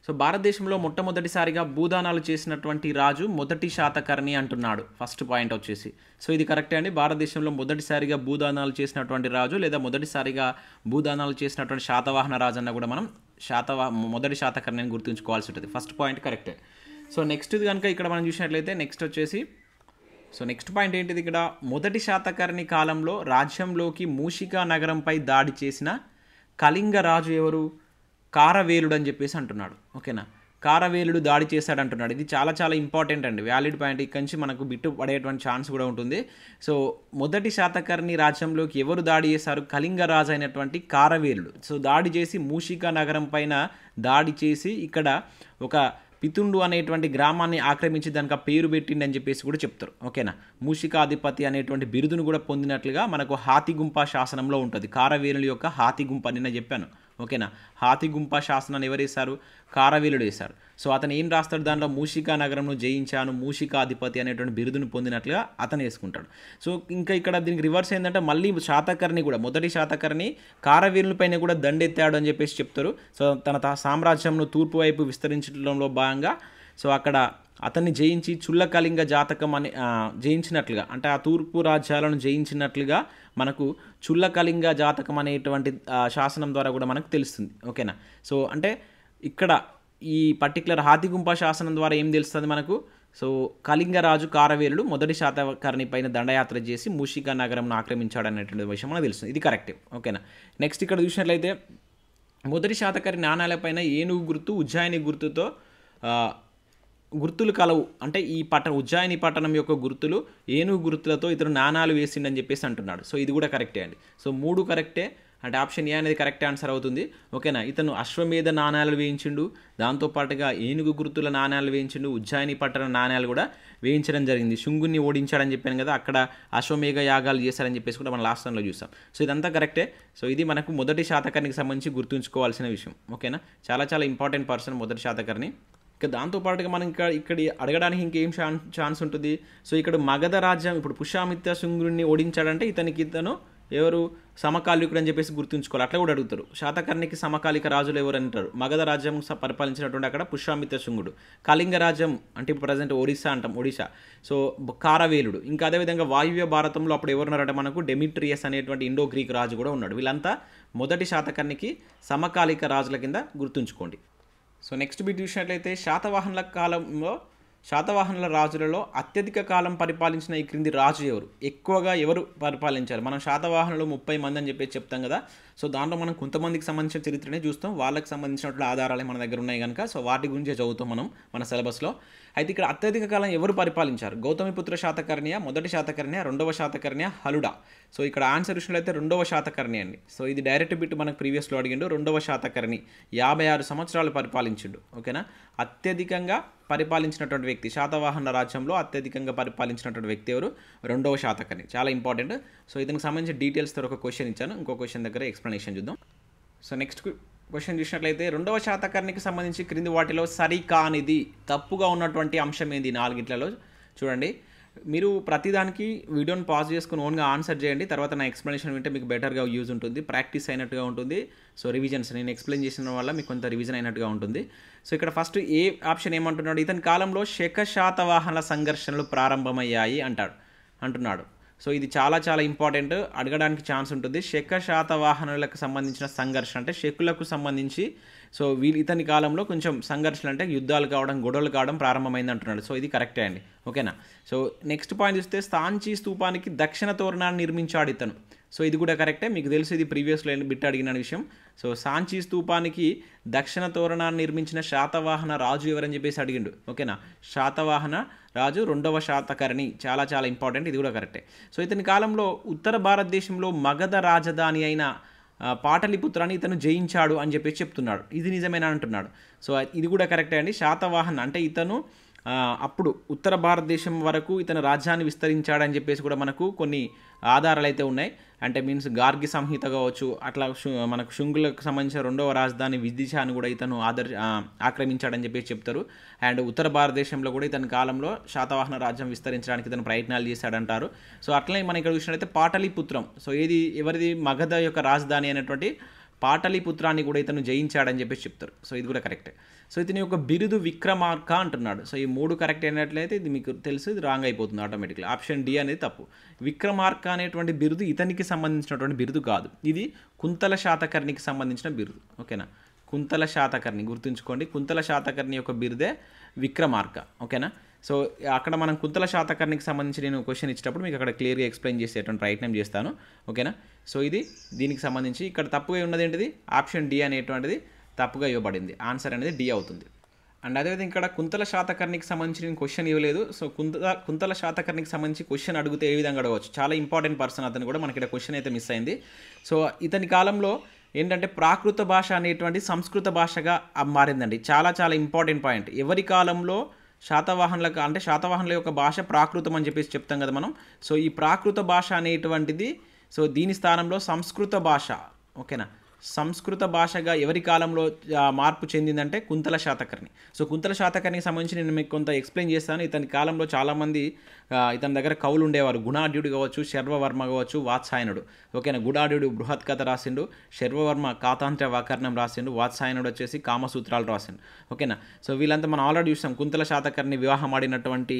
సో భారతదేశంలో మొట్టమొదటిసారిగా భూదానాలు చేసినటువంటి రాజు మొదటి శాతకర్ణి అంటున్నాడు ఫస్ట్ పాయింట్ వచ్చేసి సో ఇది కరెక్టే అండి భారతదేశంలో మొదటిసారిగా భూదానాలు చేసినటువంటి రాజు లేదా మొదటిసారిగా భూదానాలు చేసినటువంటి శాతవాహన రాజు అన్న కూడా మనం శాతవా మొదటి శాతకర్ణిని గుర్తుంచుకోవాల్సి ఉంటుంది ఫస్ట్ పాయింట్ కరెక్టే సో నెక్స్ట్ ఇది కనుక ఇక్కడ మనం చూసినట్లయితే నెక్స్ట్ వచ్చేసి సో నెక్స్ట్ పాయింట్ ఏంటిది ఇక్కడ మొదటి శాతకర్ణి కాలంలో రాజ్యంలోకి మూషికా నగరంపై దాడి చేసిన కళింగ రాజు ఎవరు కారవేలుడు అని చెప్పేసి అంటున్నాడు ఓకేనా కారవేలుడు దాడి చేశాడు అంటున్నాడు ఇది చాలా చాలా ఇంపార్టెంట్ అండి వ్యాలిడ్ పాయింట్ ఇక్కడి నుంచి మనకు బిట్టు పడేటువంటి ఛాన్స్ కూడా ఉంటుంది సో మొదటి శాతకర్ణి రాజ్యంలోకి ఎవరు దాడి చేశారు కళింగ రాజు అయినటువంటి కారవేలుడు సో దాడి చేసి మూషిక నగరం పైన దాడి చేసి ఇక్కడ ఒక పితుండు అనేటువంటి గ్రామాన్ని ఆక్రమించి దానికి పేరు పెట్టిండి అని చెప్పేసి కూడా చెప్తారు ఓకేనా మూషికాధిపతి అనేటువంటి బిరుదును కూడా పొందినట్లుగా మనకు హాతిగుంప శాసనంలో ఉంటుంది కారవేలు యొక్క హాతిగుంప నిన్న చెప్పాను ఓకేనా హాతిగుంప శాసనాన్ని ఎవరు వేశారు కారవీలుడు వేశారు సో అతను ఏం రాస్తాడు దాంట్లో మూషికా నగరంను జయించాను మూషికాధిపతి అనేటువంటి బిరుదును పొందినట్లుగా అతను వేసుకుంటాడు సో ఇంకా ఇక్కడ దీనికి రివర్స్ ఏంటంటే మళ్ళీ శాతకర్ణి కూడా మొదటి శాతకర్ణి పైన కూడా దండెత్తాడు అని చెప్పేసి చెప్తారు సో తన సామ్రాజ్యంను తూర్పు వైపు విస్తరించడంలో భాగంగా సో అక్కడ అతన్ని జయించి చుల్లకలింగ జాతకం అని జయించినట్లుగా అంటే ఆ తూర్పు రాజ్యాలను జయించినట్లుగా మనకు చుల్లకలింగ జాతకం అనేటువంటి శాసనం ద్వారా కూడా మనకు తెలుస్తుంది ఓకేనా సో అంటే ఇక్కడ ఈ పర్టికులర్ హాతిగుంప శాసనం ద్వారా ఏం తెలుస్తుంది మనకు సో కళింగరాజు కారవీరుడు మొదటి శాతకర్ణి పైన దండయాత్ర చేసి మూషిక నగరంను ఆక్రమించాడు అనేటువంటి విషయం మనకు తెలుస్తుంది ఇది కరెక్ట్ ఓకేనా నెక్స్ట్ ఇక్కడ చూసినట్లయితే మొదటి శాతకర్ణి నాణాలపైన ఏనుగు గుర్తు ఉజ్జాయిని గుర్తుతో గుర్తులు కలవు అంటే ఈ పట్టణం ఉజ్జాయిని పట్టణం యొక్క గుర్తులు ఏనుగు గుర్తులతో ఇతను నాణాలు వేసిండని చెప్పేసి అంటున్నాడు సో ఇది కూడా కరెక్టే అండి సో మూడు కరెక్టే అంటే ఆప్షన్ ఏ అనేది కరెక్ట్ ఆన్సర్ అవుతుంది ఓకేనా ఇతను అశ్వమేధ నాణాలు వేయించిండు దాంతోపాటుగా ఏనుగు గుర్తుల నాణాలు వేయించిండు ఉజ్జాయిని పట్టణ నాణాలు కూడా వేయించడం జరిగింది శుంగుని ఓడించాడని చెప్పాను కదా అక్కడ అశ్వమేఘ యాగాలు చేశారని చెప్పేసి కూడా మనం లాస్ట్ టైంలో చూసాం సో ఇదంతా కరెక్టే సో ఇది మనకు మొదటి శాతకర్ణికి సంబంధించి గుర్తుంచుకోవాల్సిన విషయం ఓకేనా చాలా చాలా ఇంపార్టెంట్ పర్సన్ మొదటి శాతకర్ణి ఇక దాంతోపాటుగా మనం ఇక్కడ ఇక్కడ అడగడానికి ఇంకేం ఛాన్స్ ఉంటుంది సో ఇక్కడ మగధ రాజ్యం ఇప్పుడు పుష్యామిత్య శృంగుడిని ఓడించాడంటే ఇతనికి ఇతను ఎవరు సమకాలికుడు అని చెప్పేసి గుర్తుంచుకోవాలి అట్లా కూడా అడుగుతారు శాతకర్ణికి సమకాలిక రాజులు ఎవరు అంటారు మగధ రాజ్యం పరిపాలించినటువంటి అక్కడ పుష్యామిత్య శృంగుడు కళింగ రాజ్యం అంటే ఇప్పుడు ప్రజెంట్ ఒడిశా అంటాం ఒడిశా సో కారవేలుడు ఇంకా అదేవిధంగా వాయువ్య భారతంలో అప్పుడు ఎవరు ఉన్నారంటే మనకు డెమిట్రియస్ అనేటువంటి ఇండో గ్రీక్ రాజు కూడా ఉన్నాడు వీళ్ళంతా మొదటి శాతకర్ణికి సమకాలిక రాజుల కింద గుర్తుంచుకోండి సో నెక్స్ట్ బిట్ చూసినట్లయితే శాతవాహనుల కాలంలో శాతవాహనుల రాజులలో అత్యధిక కాలం పరిపాలించిన ఈ క్రింది రాజు ఎవరు ఎక్కువగా ఎవరు పరిపాలించారు మనం శాతవాహనులు ముప్పై మంది అని చెప్పేసి చెప్తాం కదా సో దాంట్లో మనం కొంతమందికి సంబంధించిన చరిత్రనే చూస్తాం వాళ్ళకి సంబంధించినట్లు ఆధారాలే మన దగ్గర ఉన్నాయి కనుక సో వాటి గురించే చదువుతాం మనం మన సిలబస్లో అయితే ఇక్కడ అత్యధిక కాలం ఎవరు పరిపాలించారు గౌతమిపుత్ర శాతకర్ణియ మొదటి శాతకర్ణియ రెండవ శాతకర్ణియ హలుడా సో ఇక్కడ ఆన్సర్ విషయంలో అయితే రెండవ శాతకర్ణి అండి సో ఇది డైరెక్ట్ బిట్ మనకు ప్రీవియస్లో అడిగిండు రెండవ శాతకర్ణి యాభై ఆరు సంవత్సరాలు పరిపాలించిండు ఓకేనా అత్యధికంగా పరిపాలించినటువంటి వ్యక్తి శాతవాహన రాజ్యంలో అత్యధికంగా పరిపాలించినటువంటి వ్యక్తి ఎవరు రెండవ శాతకర్ణి చాలా ఇంపార్టెంట్ సో ఇతనికి సంబంధించి డీటెయిల్స్తో ఒక క్వశ్చన్ ఇచ్చాను ఇంకో క్వశ్చన్ దగ్గర ఎక్స్ప్లెనేషన్ చూద్దాం సో నెక్స్ట్ క్వశ్చన్ చూసినట్లయితే రెండవ శాతకర్ణికి సంబంధించి క్రింది వాటిలో సరికానిది తప్పుగా ఉన్నటువంటి అంశం ఏంది నాలుగిట్లలో చూడండి మీరు ప్రతిదానికి వీడియోని పాజ్ చేసుకుని ఓన్గా ఆన్సర్ చేయండి తర్వాత నా ఎక్స్ప్లెనేషన్ వింటే మీకు బెటర్గా యూజ్ ఉంటుంది ప్రాక్టీస్ అయినట్టుగా ఉంటుంది సో రివిజన్స్ నేను ఎక్స్ప్లెయిన్ చేసిన వల్ల మీకు కొంత రివిజన్ అయినట్టుగా ఉంటుంది సో ఇక్కడ ఫస్ట్ ఏ ఆప్షన్ ఏమంటున్నాడు ఇతని కాలంలో వాహనాల సంఘర్షణలు ప్రారంభమయ్యాయి అంటాడు అంటున్నాడు సో ఇది చాలా చాలా ఇంపార్టెంట్ అడగడానికి ఛాన్స్ ఉంటుంది శక వాహనాలకు సంబంధించిన సంఘర్షణ అంటే శకులకు సంబంధించి సో వీళ్ళు ఇతని కాలంలో కొంచెం సంఘర్షణలు అంటే యుద్ధాలు కావడం గొడవలు కావడం ప్రారంభమైంది అంటున్నాడు సో ఇది కరెక్టే అండి ఓకేనా సో నెక్స్ట్ పాయింట్ చూస్తే స్థాంచి స్తూపానికి దక్షిణ తోరణాన్ని నిర్మించాడు ఇతను సో ఇది కూడా కరెక్టే మీకు తెలుసు ఇది ప్రీవియస్లో బిట్ అడిగిన విషయం సో సాంచీ స్తూపానికి దక్షిణ తోరణాన్ని నిర్మించిన శాతవాహన రాజు ఎవరని చెప్పేసి అడిగిండు ఓకేనా శాతవాహన రాజు రెండవ శాతకర్ణి చాలా చాలా ఇంపార్టెంట్ ఇది కూడా కరెక్టే సో ఇతని కాలంలో ఉత్తర భారతదేశంలో మగధ రాజధాని అయిన పాటలిపుత్రాన్ని ఇతను జయించాడు అని చెప్పేసి చెప్తున్నాడు ఇది నిజమేనా అంటున్నాడు సో ఇది కూడా కరెక్టే అండి శాతవాహన్ అంటే ఇతను అప్పుడు ఉత్తర భారతదేశం వరకు ఇతను రాజ్యాన్ని విస్తరించాడని చెప్పేసి కూడా మనకు కొన్ని ఆధారాలు అయితే ఉన్నాయి అంటే మీన్స్ గార్గి సంహిత కావచ్చు అట్లా మనకు శుంగులకు సంబంధించిన రెండవ రాజధాని విదిశాను కూడా ఇతను ఆదర్ ఆక్రమించాడని చెప్పేసి చెప్తారు అండ్ ఉత్తర భారతదేశంలో కూడా ఇతని కాలంలో శాతవాహన రాజ్యం విస్తరించడానికి ఇతను ప్రయత్నాలు చేశాడంటారు సో అట్లనే మనం ఇక్కడ చూసినట్లయితే పాటలీపుత్రం సో ఏది ఎవరిది మగధ యొక్క రాజధాని అనేటువంటి పాటలీపుత్రాన్ని కూడా ఇతను జయించాడని చెప్పేసి చెప్తారు సో ఇది కూడా కరెక్ట్ సో ఇతని యొక్క బిరుదు విక్రమార్క అంటున్నాడు సో ఈ మూడు కరెక్ట్ అయినట్లయితే ఇది మీకు తెలుసు ఇది రాంగ్ అయిపోతుంది ఆటోమేటిక్గా ఆప్షన్ డి అనేది తప్పు విక్రమార్క అనేటువంటి బిరుదు ఇతనికి సంబంధించినటువంటి బిరుదు కాదు ఇది కుంతల శాతకర్ణికి సంబంధించిన బిరుదు ఓకేనా కుంతల శాతకర్ణి గుర్తుంచుకోండి కుంతల శాతకర్ణి యొక్క బిరుదే విక్రమార్క ఓకేనా సో అక్కడ మనం కుంతల శాతకర్ణికి సంబంధించి నేను క్వశ్చన్ ఇచ్చినప్పుడు మీకు అక్కడ క్లియర్గా ఎక్స్ప్లెయిన్ చేసేటువంటి ప్రయత్నం చేస్తాను ఓకేనా సో ఇది దీనికి సంబంధించి ఇక్కడ తప్పుగా ఉన్నది ఏంటిది ఆప్షన్ డి అనేటువంటిది తప్పుగా ఇవ్వబడింది ఆన్సర్ అనేది డి అవుతుంది అండ్ అదేవిధంగా ఇక్కడ కుంతల శాతకర్ణికి సంబంధించిన క్వశ్చన్ ఇవ్వలేదు సో కుంత కుంతల శాతకర్ణికి సంబంధించి క్వశ్చన్ అడిగితే ఏ విధంగా అడగవచ్చు చాలా ఇంపార్టెంట్ పర్సన్ అతను కూడా మనకి ఇక్కడ క్వశ్చన్ అయితే మిస్ అయింది సో ఇతని కాలంలో ఏంటంటే ప్రాకృత భాష అనేటువంటి సంస్కృత భాషగా మారిందండి చాలా చాలా ఇంపార్టెంట్ పాయింట్ ఎవరి కాలంలో శాతవాహనులకు అంటే శాతవాహనుల యొక్క భాష ప్రాకృతం అని చెప్పేసి చెప్తాం కదా మనం సో ఈ ప్రాకృత భాష అనేటువంటిది సో దీని స్థానంలో సంస్కృత భాష ఓకేనా సంస్కృత భాషగా ఎవరి కాలంలో మార్పు చెందిందంటే కుంతల శాతకర్ణి సో కుంతల శాతకర్ణికి సంబంధించి నేను మీకు కొంత ఎక్స్ప్లెయిన్ చేస్తాను ఇతని కాలంలో చాలామంది ఇతని దగ్గర కవులు ఉండేవారు గుణాడ్యుడు కావచ్చు శర్వవర్మ కావచ్చు వాత్సాయనుడు ఓకేనా గుణాఢ్యుడు బృహత్ కథ రాసిండు శర్వవర్మ కాతాంత్ర వాకర్ణం రాసిండు వాత్సాయనుడు వచ్చేసి కామసూత్రాలు రాసిండు ఓకేనా సో వీళ్ళంతా మనం ఆల్రెడీ చూసాం కుంతల శాతకర్ణి వివాహం ఆడినటువంటి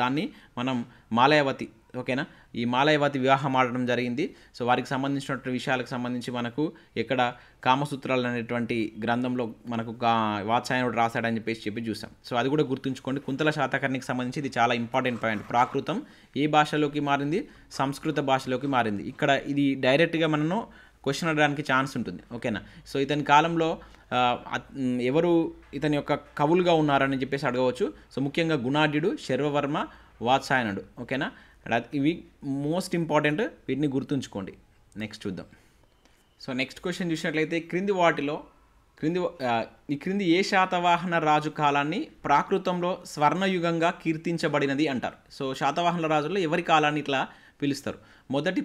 దాన్ని మనం మాలయవతి ఓకేనా ఈ మాలయవతి వివాహం ఆడడం జరిగింది సో వారికి సంబంధించినటువంటి విషయాలకు సంబంధించి మనకు ఇక్కడ కామసూత్రాలు అనేటువంటి గ్రంథంలో మనకు వాత్సాయనుడు రాశాడని చెప్పేసి చెప్పి చూసాం సో అది కూడా గుర్తుంచుకోండి కుంతల శాతకర్ణికి సంబంధించి ఇది చాలా ఇంపార్టెంట్ పాయింట్ ప్రాకృతం ఏ భాషలోకి మారింది సంస్కృత భాషలోకి మారింది ఇక్కడ ఇది డైరెక్ట్గా మనను క్వశ్చన్ అడడానికి ఛాన్స్ ఉంటుంది ఓకేనా సో ఇతని కాలంలో ఎవరు ఇతని యొక్క కవులుగా ఉన్నారని చెప్పేసి అడగవచ్చు సో ముఖ్యంగా గుణాఢ్యుడు శర్వవర్మ వాత్సాయనుడు ఓకేనా అండ్ ఇవి మోస్ట్ ఇంపార్టెంట్ వీటిని గుర్తుంచుకోండి నెక్స్ట్ చూద్దాం సో నెక్స్ట్ క్వశ్చన్ చూసినట్లయితే క్రింది వాటిలో క్రింది ఈ క్రింది ఏ శాతవాహన రాజు కాలాన్ని ప్రాకృతంలో స్వర్ణయుగంగా కీర్తించబడినది అంటారు సో శాతవాహన రాజుల్లో ఎవరి కాలాన్ని ఇట్లా పిలుస్తారు మొదటి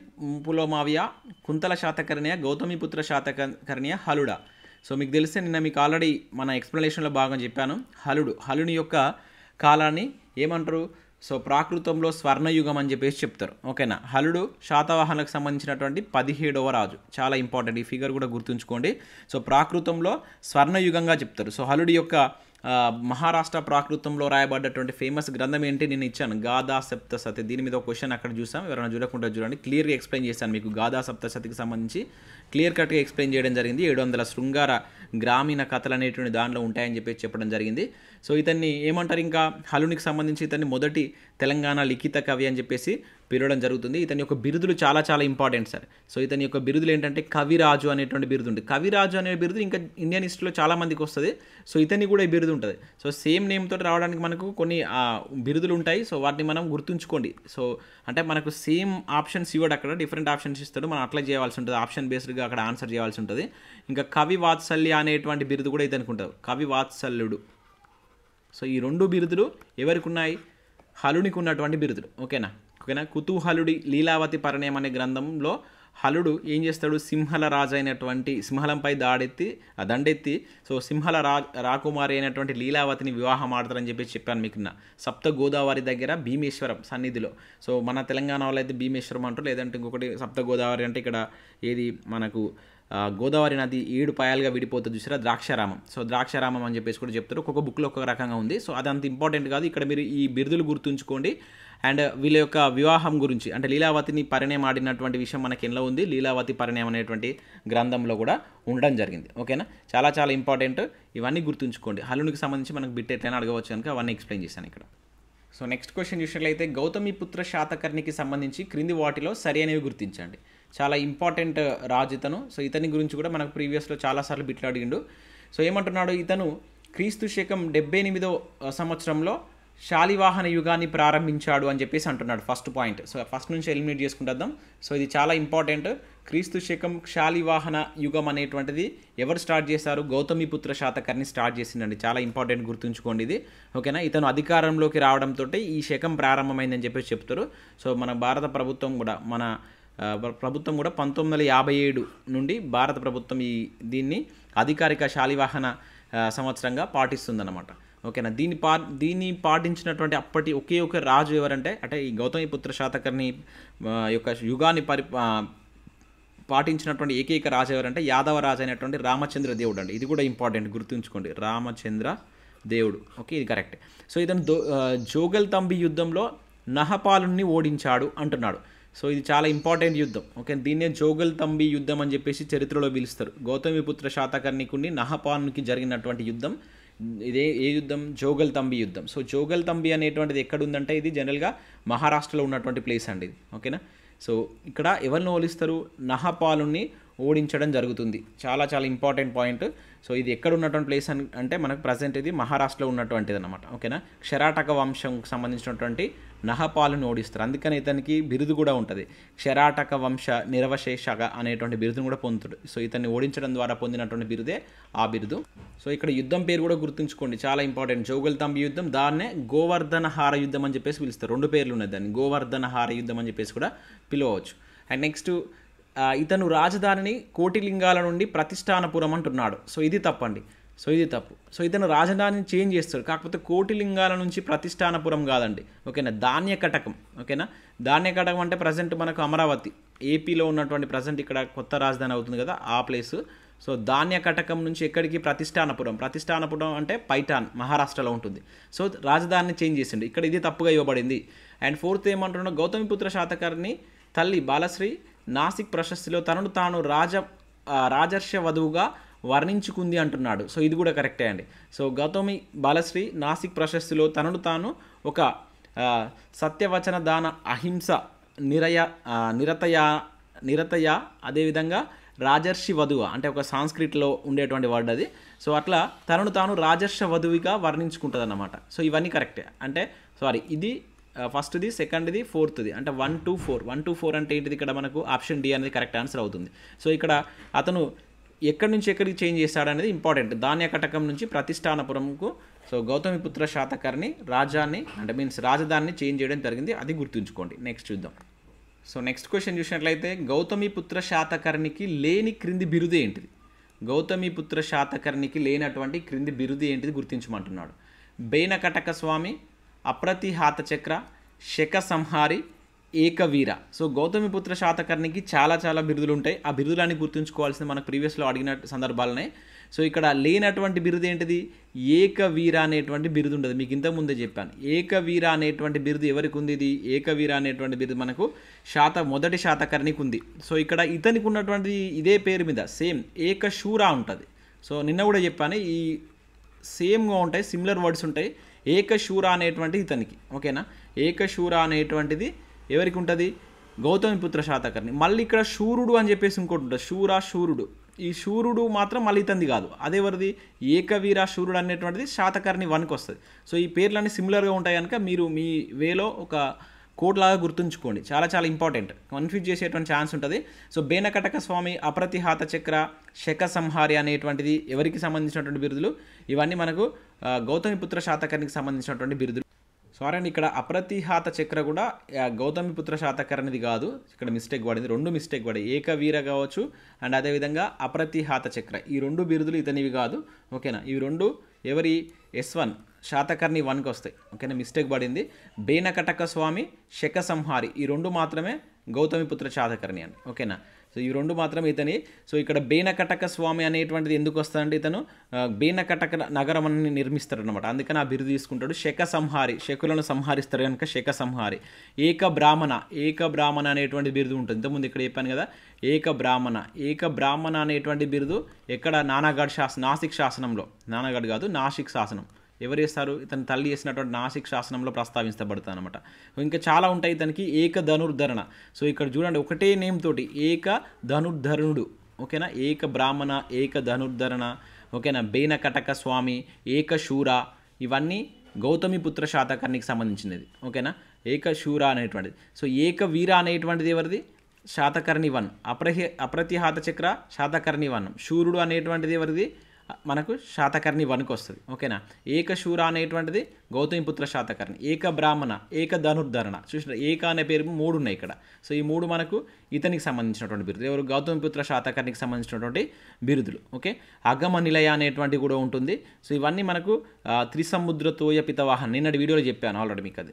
పులోమావియ కుంతల శాతకర్ణియ గౌతమిపుత్ర శాతకర్ణియ హలుడ సో మీకు తెలిస్తే నిన్న మీకు ఆల్రెడీ మన ఎక్స్ప్లెనేషన్లో భాగం చెప్పాను హలుడు హలుని యొక్క కాలాన్ని ఏమంటారు సో ప్రాకృతంలో స్వర్ణయుగం అని చెప్పేసి చెప్తారు ఓకేనా హలుడు శాతవాహనులకు సంబంధించినటువంటి పదిహేడవ రాజు చాలా ఇంపార్టెంట్ ఈ ఫిగర్ కూడా గుర్తుంచుకోండి సో ప్రాకృతంలో స్వర్ణయుగంగా చెప్తారు సో హలుడి యొక్క మహారాష్ట్ర ప్రాకృతంలో రాయబడ్డటువంటి ఫేమస్ గ్రంథం ఏంటి నేను ఇచ్చాను గాదా సప్త సతి దీని మీద ఒక క్వశ్చన్ అక్కడ చూసాం ఎవరైనా చూడకుండా చూడండి క్లియర్గా ఎక్స్ప్లెయిన్ చేశాను మీకు గాదా సప్త సతికి సంబంధించి క్లియర్ కట్గా ఎక్స్ప్లెయిన్ చేయడం జరిగింది ఏడు వందల శృంగార గ్రామీణ కథలు అనేటువంటి దానిలో ఉంటాయని చెప్పేసి చెప్పడం జరిగింది సో ఇతన్ని ఏమంటారు ఇంకా హలునికి సంబంధించి ఇతన్ని మొదటి తెలంగాణ లిఖిత కవి అని చెప్పేసి పిలవడం జరుగుతుంది ఇతని యొక్క బిరుదులు చాలా చాలా ఇంపార్టెంట్ సార్ సో ఇతని యొక్క బిరుదులు ఏంటంటే కవిరాజు అనేటువంటి బిరుదు ఉంటుంది కవిరాజు అనే బిరుదు ఇంకా ఇండియన్ హిస్టరీలో చాలా మందికి వస్తుంది సో ఇతని కూడా ఈ బిరుదు ఉంటుంది సో సేమ్ నేమ్తో రావడానికి మనకు కొన్ని బిరుదులు ఉంటాయి సో వాటిని మనం గుర్తుంచుకోండి సో అంటే మనకు సేమ్ ఆప్షన్స్ ఇవ్వడు అక్కడ డిఫరెంట్ ఆప్షన్స్ ఇస్తాడు మనం అట్లా చేయాల్సి ఉంటుంది ఆప్షన్ బేస్డ్గా అక్కడ ఆన్సర్ చేయాల్సి ఉంటుంది ఇంకా కవి వాత్సల్య అనేటువంటి బిరుదు కూడా ఇతనికి ఉంటుంది కవి వాత్సల్యుడు సో ఈ రెండు బిరుదులు ఎవరికి ఉన్నాయి హలునికి ఉన్నటువంటి బిరుదులు ఓకేనా ఓకేనా కుతూహలుడి లీలావతి పరిణయం అనే గ్రంథంలో హలుడు ఏం చేస్తాడు సింహల రాజు అయినటువంటి సింహలంపై దాడెత్తి దండెత్తి సో సింహల రా రాకుమారి అయినటువంటి లీలావతిని వివాహం ఆడతారని చెప్పి చెప్పాను మీకు నా సప్త గోదావరి దగ్గర భీమేశ్వరం సన్నిధిలో సో మన తెలంగాణ వాళ్ళు అయితే భీమేశ్వరం అంటారు లేదంటే ఇంకొకటి సప్త గోదావరి అంటే ఇక్కడ ఏది మనకు గోదావరి నది ఏడు పాయాలుగా విడిపోతుంది చూసారా ద్రాక్షారామం సో ద్రాక్షారామం అని చెప్పేసి కూడా చెప్తారు ఒక్కొక్క బుక్లో ఒక్కొక్క రకంగా ఉంది సో అది అంత ఇంపార్టెంట్ కాదు ఇక్కడ మీరు ఈ బిరుదులు గుర్తుంచుకోండి అండ్ వీళ్ళ యొక్క వివాహం గురించి అంటే లీలావతిని పరిణయం ఆడినటువంటి విషయం మనకి ఎన్నో ఉంది లీలావతి పరిణయం అనేటువంటి గ్రంథంలో కూడా ఉండడం జరిగింది ఓకేనా చాలా చాలా ఇంపార్టెంట్ ఇవన్నీ గుర్తుంచుకోండి హలునికి సంబంధించి మనకు బిట్ ఎట్లయినా అడగవచ్చు కనుక అవన్నీ ఎక్స్ప్లెయిన్ చేశాను ఇక్కడ సో నెక్స్ట్ క్వశ్చన్ చూసినట్లయితే గౌతమి పుత్ర శాతకర్ణికి సంబంధించి క్రింది వాటిలో సరి అనేవి గుర్తించండి చాలా ఇంపార్టెంట్ రాజు ఇతను సో ఇతని గురించి కూడా మనకు ప్రీవియస్లో చాలాసార్లు బిట్లు అడిగిండు సో ఏమంటున్నాడు ఇతను క్రీస్తు శకం డెబ్బై ఎనిమిదో సంవత్సరంలో శాలివాహన యుగాన్ని ప్రారంభించాడు అని చెప్పేసి అంటున్నాడు ఫస్ట్ పాయింట్ సో ఫస్ట్ నుంచి ఎలిమినేట్ చేసుకుంటేద్దాం సో ఇది చాలా ఇంపార్టెంట్ క్రీస్తు శకం శాలివాహన యుగం అనేటువంటిది ఎవరు స్టార్ట్ చేశారు పుత్ర శాతకర్ణి స్టార్ట్ చేసిందండి చాలా ఇంపార్టెంట్ గుర్తుంచుకోండి ఇది ఓకేనా ఇతను అధికారంలోకి రావడంతో ఈ శకం ప్రారంభమైందని చెప్పేసి చెప్తారు సో మన భారత ప్రభుత్వం కూడా మన ప్రభుత్వం కూడా పంతొమ్మిది వందల యాభై ఏడు నుండి భారత ప్రభుత్వం ఈ దీన్ని అధికారిక శాలివాహన సంవత్సరంగా పాటిస్తుందన్నమాట ఓకేనా దీన్ని పా దీన్ని పాటించినటువంటి అప్పటి ఒకే ఒక రాజు ఎవరంటే అంటే ఈ గౌతమి పుత్ర శాతకర్ణి యొక్క యుగాన్ని పరి పాటించినటువంటి ఏకైక రాజు ఎవరంటే యాదవ రాజు అయినటువంటి రామచంద్ర దేవుడు అండి ఇది కూడా ఇంపార్టెంట్ గుర్తుంచుకోండి రామచంద్ర దేవుడు ఓకే ఇది కరెక్ట్ సో ఇతను దో జోగల్ తంబి యుద్ధంలో నహపాలుణ్ణి ఓడించాడు అంటున్నాడు సో ఇది చాలా ఇంపార్టెంట్ యుద్ధం ఓకే దీన్నే జోగల్ తంబి యుద్ధం అని చెప్పేసి చరిత్రలో పిలుస్తారు గౌతమిపుత్ర శాతకర్ణికుని నహపాలునికి జరిగినటువంటి యుద్ధం ఇదే ఏ యుద్ధం జోగల్ తంబి యుద్ధం సో జోగల్ తంబి అనేటువంటిది ఎక్కడ ఉందంటే ఇది జనరల్గా మహారాష్ట్రలో ఉన్నటువంటి ప్లేస్ అండి ఇది ఓకేనా సో ఇక్కడ ఎవరిని ఓలిస్తారు నహపాలుని ఓడించడం జరుగుతుంది చాలా చాలా ఇంపార్టెంట్ పాయింట్ సో ఇది ఎక్కడ ఉన్నటువంటి ప్లేస్ అంటే మనకు ప్రజెంట్ ఇది మహారాష్ట్రలో ఉన్నటువంటిది అనమాట ఓకేనా క్షరాటక వంశంకి సంబంధించినటువంటి నహపాలను ఓడిస్తారు అందుకని ఇతనికి బిరుదు కూడా ఉంటుంది క్షరాటక వంశ నిరవశేషగ అనేటువంటి బిరుదును కూడా పొందుతాడు సో ఇతన్ని ఓడించడం ద్వారా పొందినటువంటి బిరుదే ఆ బిరుదు సో ఇక్కడ యుద్ధం పేరు కూడా గుర్తుంచుకోండి చాలా ఇంపార్టెంట్ జోగుల్తంబి యుద్ధం దాన్నే హార యుద్ధం అని చెప్పేసి పిలుస్తారు రెండు పేర్లు ఉన్నాయి దాన్ని గోవర్ధన హార యుద్ధం అని చెప్పేసి కూడా పిలవచ్చు అండ్ నెక్స్ట్ ఇతను రాజధానిని కోటిలింగాల నుండి ప్రతిష్టానపురం అంటున్నాడు సో ఇది తప్పండి సో ఇది తప్పు సో ఇతను రాజధానిని చేంజ్ చేస్తాడు కాకపోతే కోటిలింగాల నుంచి ప్రతిష్టానపురం కాదండి ఓకేనా ధాన్య కటకం ఓకేనా ధాన్య కటకం అంటే ప్రజెంట్ మనకు అమరావతి ఏపీలో ఉన్నటువంటి ప్రజెంట్ ఇక్కడ కొత్త రాజధాని అవుతుంది కదా ఆ ప్లేస్ సో ధాన్య కటకం నుంచి ఎక్కడికి ప్రతిష్టానపురం ప్రతిష్టానపురం అంటే పైటాన్ మహారాష్ట్రలో ఉంటుంది సో రాజధానిని చేంజ్ చేసిండు ఇక్కడ ఇది తప్పుగా ఇవ్వబడింది అండ్ ఫోర్త్ ఏమంటున్నా గౌతమిపుత్ర శాతకర్ణి తల్లి బాలశ్రీ నాసిక్ ప్రశస్తిలో తనను తాను రాజ రాజర్ష వధువుగా వర్ణించుకుంది అంటున్నాడు సో ఇది కూడా కరెక్టే అండి సో గౌతమి బాలశ్రీ నాసిక్ ప్రశస్తిలో తనను తాను ఒక సత్యవచన దాన అహింస నిరయ నిరతయ నిరతయ అదేవిధంగా రాజర్షి వధువ అంటే ఒక సాంస్క్రిట్లో ఉండేటువంటి వర్డ్ అది సో అట్లా తనను తాను రాజర్ష వధువిగా వర్ణించుకుంటుంది అన్నమాట సో ఇవన్నీ కరెక్టే అంటే సారీ ఇది ఫస్ట్ది సెకండ్ది ఫోర్త్ది అంటే one two four one two four అంటే ఏంటిది ఇక్కడ మనకు ఆప్షన్ డి అనేది కరెక్ట్ ఆన్సర్ అవుతుంది సో ఇక్కడ అతను ఎక్కడి నుంచి ఎక్కడికి చేంజ్ చేస్తాడనేది ఇంపార్టెంట్ ధాన్యకటకం నుంచి ప్రతిష్టానపురంకు సో గౌతమిపుత్ర శాతకర్ణి రాజాన్ని అంటే మీన్స్ రాజధానిని చేంజ్ చేయడం జరిగింది అది గుర్తుంచుకోండి నెక్స్ట్ చూద్దాం సో నెక్స్ట్ క్వశ్చన్ చూసినట్లయితే గౌతమిపుత్ర శాతకర్ణికి లేని క్రింది బిరుదు ఏంటిది గౌతమిపుత్ర శాతకర్ణికి లేనటువంటి క్రింది బిరుదు ఏంటిది గుర్తించమంటున్నాడు బేనకటక స్వామి అప్రతిహాత చక్ర శక సంహారి ఏకవీర సో గౌతమిపుత్ర శాతకర్ణికి చాలా చాలా బిరుదులు ఉంటాయి ఆ బిరుదులని గుర్తుంచుకోవాల్సింది మనకు ప్రీవియస్లో అడిగిన సందర్భాలనే సో ఇక్కడ లేనటువంటి బిరుదు ఏంటిది ఏకవీర అనేటువంటి బిరుదు ఉండదు మీకు ఇంతకుముందే చెప్పాను ఏకవీర అనేటువంటి బిరుదు ఎవరికి ఉంది ఇది ఏకవీర అనేటువంటి బిరుదు మనకు శాత మొదటి శాతకర్ణికి ఉంది సో ఇక్కడ ఇతనికి ఉన్నటువంటి ఇదే పేరు మీద సేమ్ ఏకశూర ఉంటుంది సో నిన్న కూడా చెప్పాను ఈ సేమ్గా ఉంటాయి సిమిలర్ వర్డ్స్ ఉంటాయి ఏకశూర అనేటువంటి ఇతనికి ఓకేనా ఏకశూర అనేటువంటిది ఎవరికి ఉంటుంది గౌతమిపుత్ర శాతకర్ణి మళ్ళీ ఇక్కడ శూరుడు అని చెప్పేసి ఇంకోటి ఉంటుంది శూరా శూరుడు ఈ శూరుడు మాత్రం మళ్ళీ ఇతంది కాదు అదేవరిది ఏకవీర శూరుడు అనేటువంటిది శాతకర్ణి వన్కి వస్తుంది సో ఈ పేర్లన్నీ సిమిలర్గా ఉంటాయి కనుక మీరు మీ వేలో ఒక కోట్లాగా గుర్తుంచుకోండి చాలా చాలా ఇంపార్టెంట్ కన్ఫ్యూజ్ చేసేటువంటి ఛాన్స్ ఉంటుంది సో బేనకటక స్వామి అప్రతిహాత చక్ర శక సంహారి అనేటువంటిది ఎవరికి సంబంధించినటువంటి బిరుదులు ఇవన్నీ మనకు గౌతమిపుత్ర శాతకర్ణికి సంబంధించినటువంటి బిరుదులు సారీ అండి ఇక్కడ అప్రతిహాత చక్ర కూడా గౌతమిపుత్ర శాతకర్ కాదు ఇక్కడ మిస్టేక్ పడింది రెండు మిస్టేక్ పడాయి ఏకవీర కావచ్చు అండ్ అదేవిధంగా అప్రతిహాత చక్ర ఈ రెండు బిరుదులు ఇతనివి కాదు ఓకేనా ఇవి రెండు ఎవరి ఎస్ వన్ శాతకర్ణి వన్కి వస్తాయి ఓకేనా మిస్టేక్ పడింది బేనకటక స్వామి శక సంహారి ఈ రెండు మాత్రమే గౌతమిపుత్ర శాతకర్ణి అని ఓకేనా సో ఈ రెండు మాత్రం ఇతని సో ఇక్కడ బేనకటక స్వామి అనేటువంటిది ఎందుకు వస్తాడంటే ఇతను బేనకటక నగరం అని అనమాట అందుకని ఆ బిరుదు తీసుకుంటాడు శక సంహారి శకులను సంహారిస్తారు కనుక శక సంహారి ఏక బ్రాహ్మణ ఏక బ్రాహ్మణ అనేటువంటి బిరుదు ఉంటుంది ఇంతకుముందు ఇక్కడ చెప్పాను కదా ఏక బ్రాహ్మణ ఏక బ్రాహ్మణ అనేటువంటి బిరుదు ఎక్కడ నానాగఢ్ శాసన నాసిక్ శాసనంలో నానాగఢ్ కాదు నాసిక్ శాసనం ఎవరు చేస్తారు ఇతని తల్లి చేసినటువంటి నాసిక్ శాసనంలో ప్రస్తావించబడుతుంది అనమాట ఇంకా చాలా ఉంటాయి ఇతనికి ఏక ధనుర్ధరణ సో ఇక్కడ చూడండి ఒకటే నేమ్ తోటి ఏక ధనుర్ధరణుడు ఓకేనా ఏక బ్రాహ్మణ ఏక ధనుర్ధరణ ఓకేనా బేన కటక స్వామి ఏక శూర ఇవన్నీ గౌతమిపుత్ర శాతకర్ణికి సంబంధించినది ఓకేనా ఏక శూర అనేటువంటిది సో ఏక వీర అనేటువంటిది ఎవరిది శాతకర్ణి వన్ అప్రహి అప్రతిహాత చక్ర శాతకర్ణి వన్ శూరుడు అనేటువంటిది ఎవరిది మనకు శాతకర్ణి వనుకు వస్తుంది ఓకేనా ఏకశూర అనేటువంటిది గౌతమిపుత్ర శాతకర్ణి ఏక బ్రాహ్మణ ఏక ధనుర్ధరణ చూసిన ఏక అనే పేరు మూడు ఉన్నాయి ఇక్కడ సో ఈ మూడు మనకు ఇతనికి సంబంధించినటువంటి బిరుదు ఎవరు గౌతమ పుత్ర శాతకర్ణికి సంబంధించినటువంటి బిరుదులు ఓకే అగమ నిలయ అనేటువంటి కూడా ఉంటుంది సో ఇవన్నీ మనకు త్రిసముద్ర తోయ పితవాహన నిన్నటి వీడియోలో చెప్పాను ఆల్రెడీ మీకు అది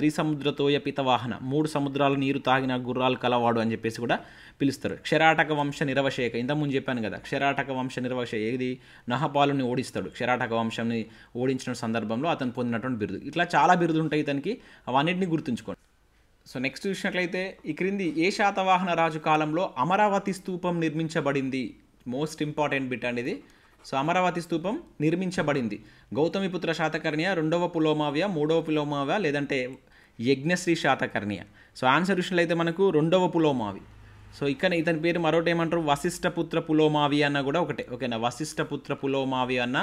త్రిసముద్ర తోయ పితవాహన మూడు సముద్రాల నీరు తాగిన గుర్రాలు కలవాడు అని చెప్పేసి కూడా పిలుస్తారు క్షరాటక వంశ నిరవశేఖ ఇంతకుముందు చెప్పాను కదా క్షరాటక వంశ నిరవశేఖ ఏది నహపాలుని ఓడిస్తాడు క్షరాటక వంశంని ఓడించిన సందర్భంలో అతను పొందినటువంటి బిరుదు ఇట్లా చాలా బిరుదులు ఉంటాయి ఇతనికి అవన్నింటినీ గుర్తుంచుకోండి సో నెక్స్ట్ చూసినట్లయితే ఈ క్రింది ఏ శాతవాహన రాజు కాలంలో అమరావతి స్తూపం నిర్మించబడింది మోస్ట్ ఇంపార్టెంట్ బిట్ అండి ఇది సో అమరావతి స్తూపం నిర్మించబడింది గౌతమిపుత్ర శాతకర్ణియ రెండవ పులోమావ్య మూడవ పులోమావ్య లేదంటే యజ్ఞశ్రీ శాతకర్ణియ సో ఆన్సర్ అయితే మనకు రెండవ పులోమావి సో ఇక్కడ ఇతని పేరు మరొకటి ఏమంటారు వశిష్ఠపుత్ర పులోమావి అన్న కూడా ఒకటే ఓకేనా వశిష్ఠపుత్ర పులోమావి అన్న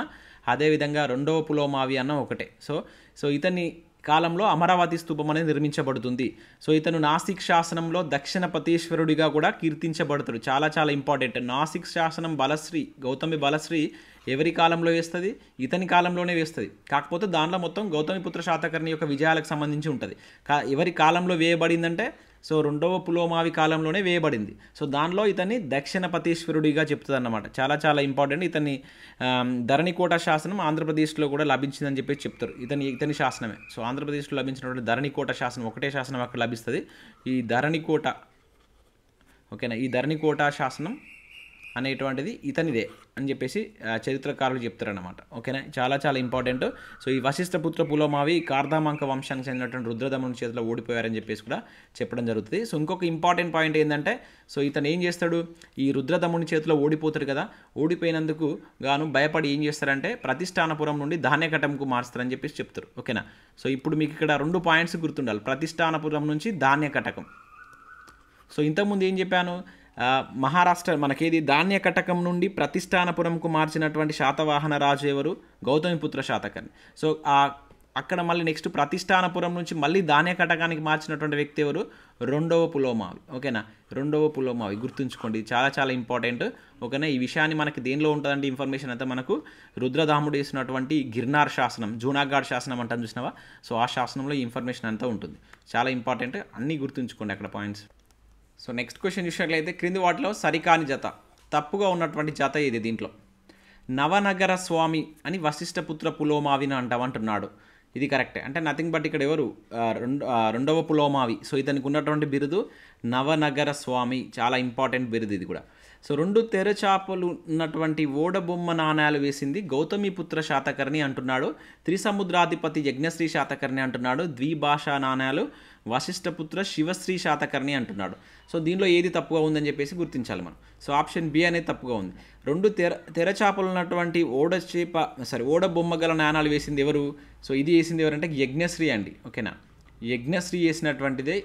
అదేవిధంగా రెండవ పులోమావి అన్న ఒకటే సో సో ఇతని కాలంలో అమరావతి స్థూపం అనేది నిర్మించబడుతుంది సో ఇతను నాసిక్ శాసనంలో దక్షిణ పతీశ్వరుడిగా కూడా కీర్తించబడతాడు చాలా చాలా ఇంపార్టెంట్ నాసిక్ శాసనం బలశ్రీ గౌతమి బలశ్రీ ఎవరి కాలంలో వేస్తుంది ఇతని కాలంలోనే వేస్తుంది కాకపోతే దానిలో మొత్తం గౌతమిపుత్ర శాతకర్ణి యొక్క విజయాలకు సంబంధించి ఉంటుంది కా ఎవరి కాలంలో వేయబడిందంటే సో రెండవ పులోమావి కాలంలోనే వేయబడింది సో దానిలో ఇతన్ని దక్షిణపతీశ్వరుడిగా చెప్తుంది అన్నమాట చాలా చాలా ఇంపార్టెంట్ ఇతన్ని ధరణికోట శాసనం ఆంధ్రప్రదేశ్లో కూడా లభించిందని చెప్పేసి చెప్తారు ఇతని ఇతని శాసనమే సో ఆంధ్రప్రదేశ్లో లభించినటువంటి ధరణికోట శాసనం ఒకటే శాసనం అక్కడ లభిస్తుంది ఈ ధరణికోట ఓకేనా ఈ ధరణికోట శాసనం అనేటువంటిది ఇతనిదే అని చెప్పేసి చరిత్రకారులు చెప్తారనమాట ఓకేనా చాలా చాలా ఇంపార్టెంట్ సో ఈ వశిష్ఠపుత్ర పులోమావి కార్దామాంక వంశానికి చెందినటువంటి రుద్రదమను చేతిలో ఓడిపోయారని చెప్పేసి కూడా చెప్పడం జరుగుతుంది సో ఇంకొక ఇంపార్టెంట్ పాయింట్ ఏంటంటే సో ఇతను ఏం చేస్తాడు ఈ రుద్రదమ్ముని చేతిలో ఓడిపోతాడు కదా ఓడిపోయినందుకు గాను భయపడి ఏం చేస్తారంటే ప్రతిష్టానపురం నుండి ధాన్యకటంకు మారుస్తారని చెప్పేసి చెప్తారు ఓకేనా సో ఇప్పుడు మీకు ఇక్కడ రెండు పాయింట్స్ గుర్తుండాలి ప్రతిష్టానపురం నుంచి ధాన్యకటకం సో ఇంతకుముందు ఏం చెప్పాను మహారాష్ట్ర మనకేది ధాన్య కటకం నుండి ప్రతిష్టానపురంకు మార్చినటువంటి శాతవాహన రాజు ఎవరు గౌతమిపుత్ర శాతకర్ణి సో ఆ అక్కడ మళ్ళీ నెక్స్ట్ ప్రతిష్టానపురం నుంచి మళ్ళీ ధాన్య కటకానికి మార్చినటువంటి వ్యక్తి ఎవరు రెండవ పులోమావి ఓకేనా రెండవ పులోమావి గుర్తుంచుకోండి చాలా చాలా ఇంపార్టెంట్ ఓకేనా ఈ విషయాన్ని మనకి దేనిలో ఉంటుందండి ఇన్ఫర్మేషన్ అంతా మనకు రుద్రధాముడు వేసినటువంటి గిర్నార్ శాసనం జూనాగఢ్ శాసనం అంటాను చూసినావా సో ఆ శాసనంలో ఈ ఇన్ఫర్మేషన్ అంతా ఉంటుంది చాలా ఇంపార్టెంట్ అన్నీ గుర్తుంచుకోండి అక్కడ పాయింట్స్ సో నెక్స్ట్ క్వశ్చన్ చూసినట్లయితే క్రింది వాటిలో సరికాని జత తప్పుగా ఉన్నటువంటి జత ఇది దీంట్లో నవనగర స్వామి అని వశిష్ఠపుత్ర పులోమావిని అంటామంటున్నాడు ఇది కరెక్టే అంటే నథింగ్ బట్ ఇక్కడ ఎవరు రెండవ పులోమావి సో ఇతనికి ఉన్నటువంటి బిరుదు నవనగర స్వామి చాలా ఇంపార్టెంట్ బిరుదు ఇది కూడా సో రెండు తెరచాపలు ఉన్నటువంటి ఓడబొమ్మ నాణాలు వేసింది గౌతమిపుత్ర శాతకర్ణి అంటున్నాడు త్రిసముద్రాధిపతి యజ్ఞశ్రీ శాతకర్ణి అంటున్నాడు ద్విభాషా నాణాలు వశిష్ఠపుత్ర శివశ్రీ శాతకర్ణి అంటున్నాడు సో దీనిలో ఏది తప్పుగా ఉందని చెప్పేసి గుర్తించాలి మనం సో ఆప్షన్ బి అనేది తప్పుగా ఉంది రెండు తెర తెరచాపలు ఉన్నటువంటి ఓడ చేప సారీ ఓడ బొమ్మ గల నాణాలు వేసింది ఎవరు సో ఇది వేసింది ఎవరంటే యజ్ఞశ్రీ అండి ఓకేనా యజ్ఞశ్రీ వేసినటువంటిదే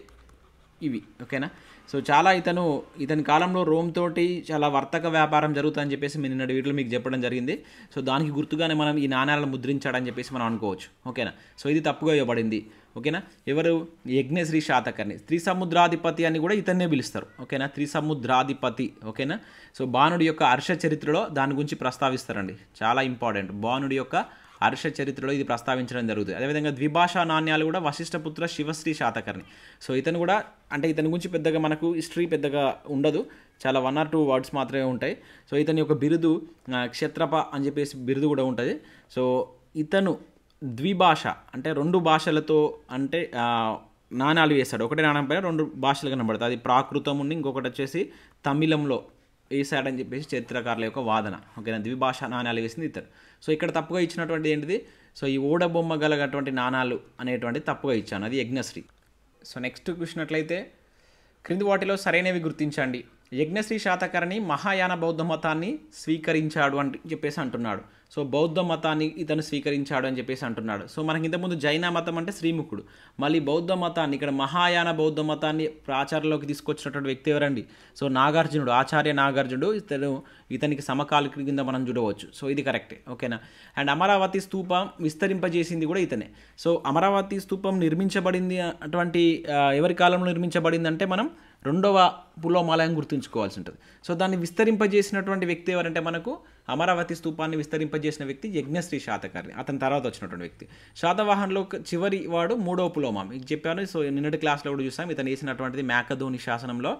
ఇవి ఓకేనా సో చాలా ఇతను ఇతని కాలంలో రోమ్ తోటి చాలా వర్తక వ్యాపారం జరుగుతుందని చెప్పేసి నేను నిన్నటి వీటిలో మీకు చెప్పడం జరిగింది సో దానికి గుర్తుగానే మనం ఈ నాణ్యాలను ముద్రించాడని చెప్పేసి మనం అనుకోవచ్చు ఓకేనా సో ఇది తప్పుగా ఇవ్వబడింది ఓకేనా ఎవరు యజ్ఞశ్రీ శాతకర్ణి త్రిసముద్రాధిపతి అని కూడా ఇతన్నే పిలుస్తారు ఓకేనా త్రిసముద్రాధిపతి ఓకేనా సో బాణుడి యొక్క హర్ష చరిత్రలో దాని గురించి ప్రస్తావిస్తారండి చాలా ఇంపార్టెంట్ బాణుడి యొక్క హర్ష చరిత్రలో ఇది ప్రస్తావించడం జరుగుతుంది అదేవిధంగా ద్విభాషా నాణ్యాలు కూడా వశిష్ఠపుత్ర శివశ్రీ శాతకర్ణి సో ఇతను కూడా అంటే ఇతని గురించి పెద్దగా మనకు హిస్టరీ పెద్దగా ఉండదు చాలా వన్ ఆర్ టూ వర్డ్స్ మాత్రమే ఉంటాయి సో ఇతని యొక్క బిరుదు క్షేత్రప అని చెప్పేసి బిరుదు కూడా ఉంటుంది సో ఇతను ద్విభాష అంటే రెండు భాషలతో అంటే నాణాలు వేశాడు ఒకటే నాణం పైన రెండు భాషలు కనబడతాయి అది ప్రాకృతం ఉండి ఇంకొకటి వచ్చేసి తమిళంలో వేశాడని చెప్పేసి చరిత్రకారుల యొక్క వాదన ఓకేనా ద్విభాష నాణాలు వేసింది ఇతరు సో ఇక్కడ తప్పుగా ఇచ్చినటువంటి ఏంటిది సో ఈ ఓడబొమ్మ గలగటువంటి నాణాలు అనేటువంటి తప్పుగా ఇచ్చాను అది యజ్ఞశ్రీ సో నెక్స్ట్ చూసినట్లయితే క్రింది వాటిలో సరైనవి గుర్తించండి యజ్ఞశ్రీ శాతకర్ణి మహాయాన బౌద్ధ మతాన్ని స్వీకరించాడు అని చెప్పేసి అంటున్నాడు సో బౌద్ధ మతాన్ని ఇతను స్వీకరించాడు అని చెప్పేసి అంటున్నాడు సో మనకి ఇంతకుముందు జైన మతం అంటే శ్రీముఖుడు మళ్ళీ బౌద్ధ మతాన్ని ఇక్కడ మహాయాన బౌద్ధ మతాన్ని ప్రాచారంలోకి తీసుకొచ్చినటువంటి వ్యక్తి ఎవరండి సో నాగార్జునుడు ఆచార్య నాగార్జునుడు ఇతను ఇతనికి సమకాలిక కింద మనం చూడవచ్చు సో ఇది కరెక్టే ఓకేనా అండ్ అమరావతి స్తూపం విస్తరింపజేసింది కూడా ఇతనే సో అమరావతి స్తూపం నిర్మించబడింది అటువంటి ఎవరి కాలంలో నిర్మించబడిందంటే మనం రెండవ పులోమాలయం గుర్తుంచుకోవాల్సి ఉంటుంది సో దాన్ని విస్తరింపజేసినటువంటి వ్యక్తి ఎవరంటే మనకు అమరావతి స్తూపాన్ని విస్తరింపజేసిన వ్యక్తి యజ్ఞశ్రీ శాతకర్ణి అతని తర్వాత వచ్చినటువంటి వ్యక్తి శాతవాహన్లో చివరి వాడు మూడవ పులోమా మీకు చెప్పాను సో నిన్నటి క్లాస్లో కూడా చూసాం ఇతను వేసినటువంటిది మేకధోని శాసనంలో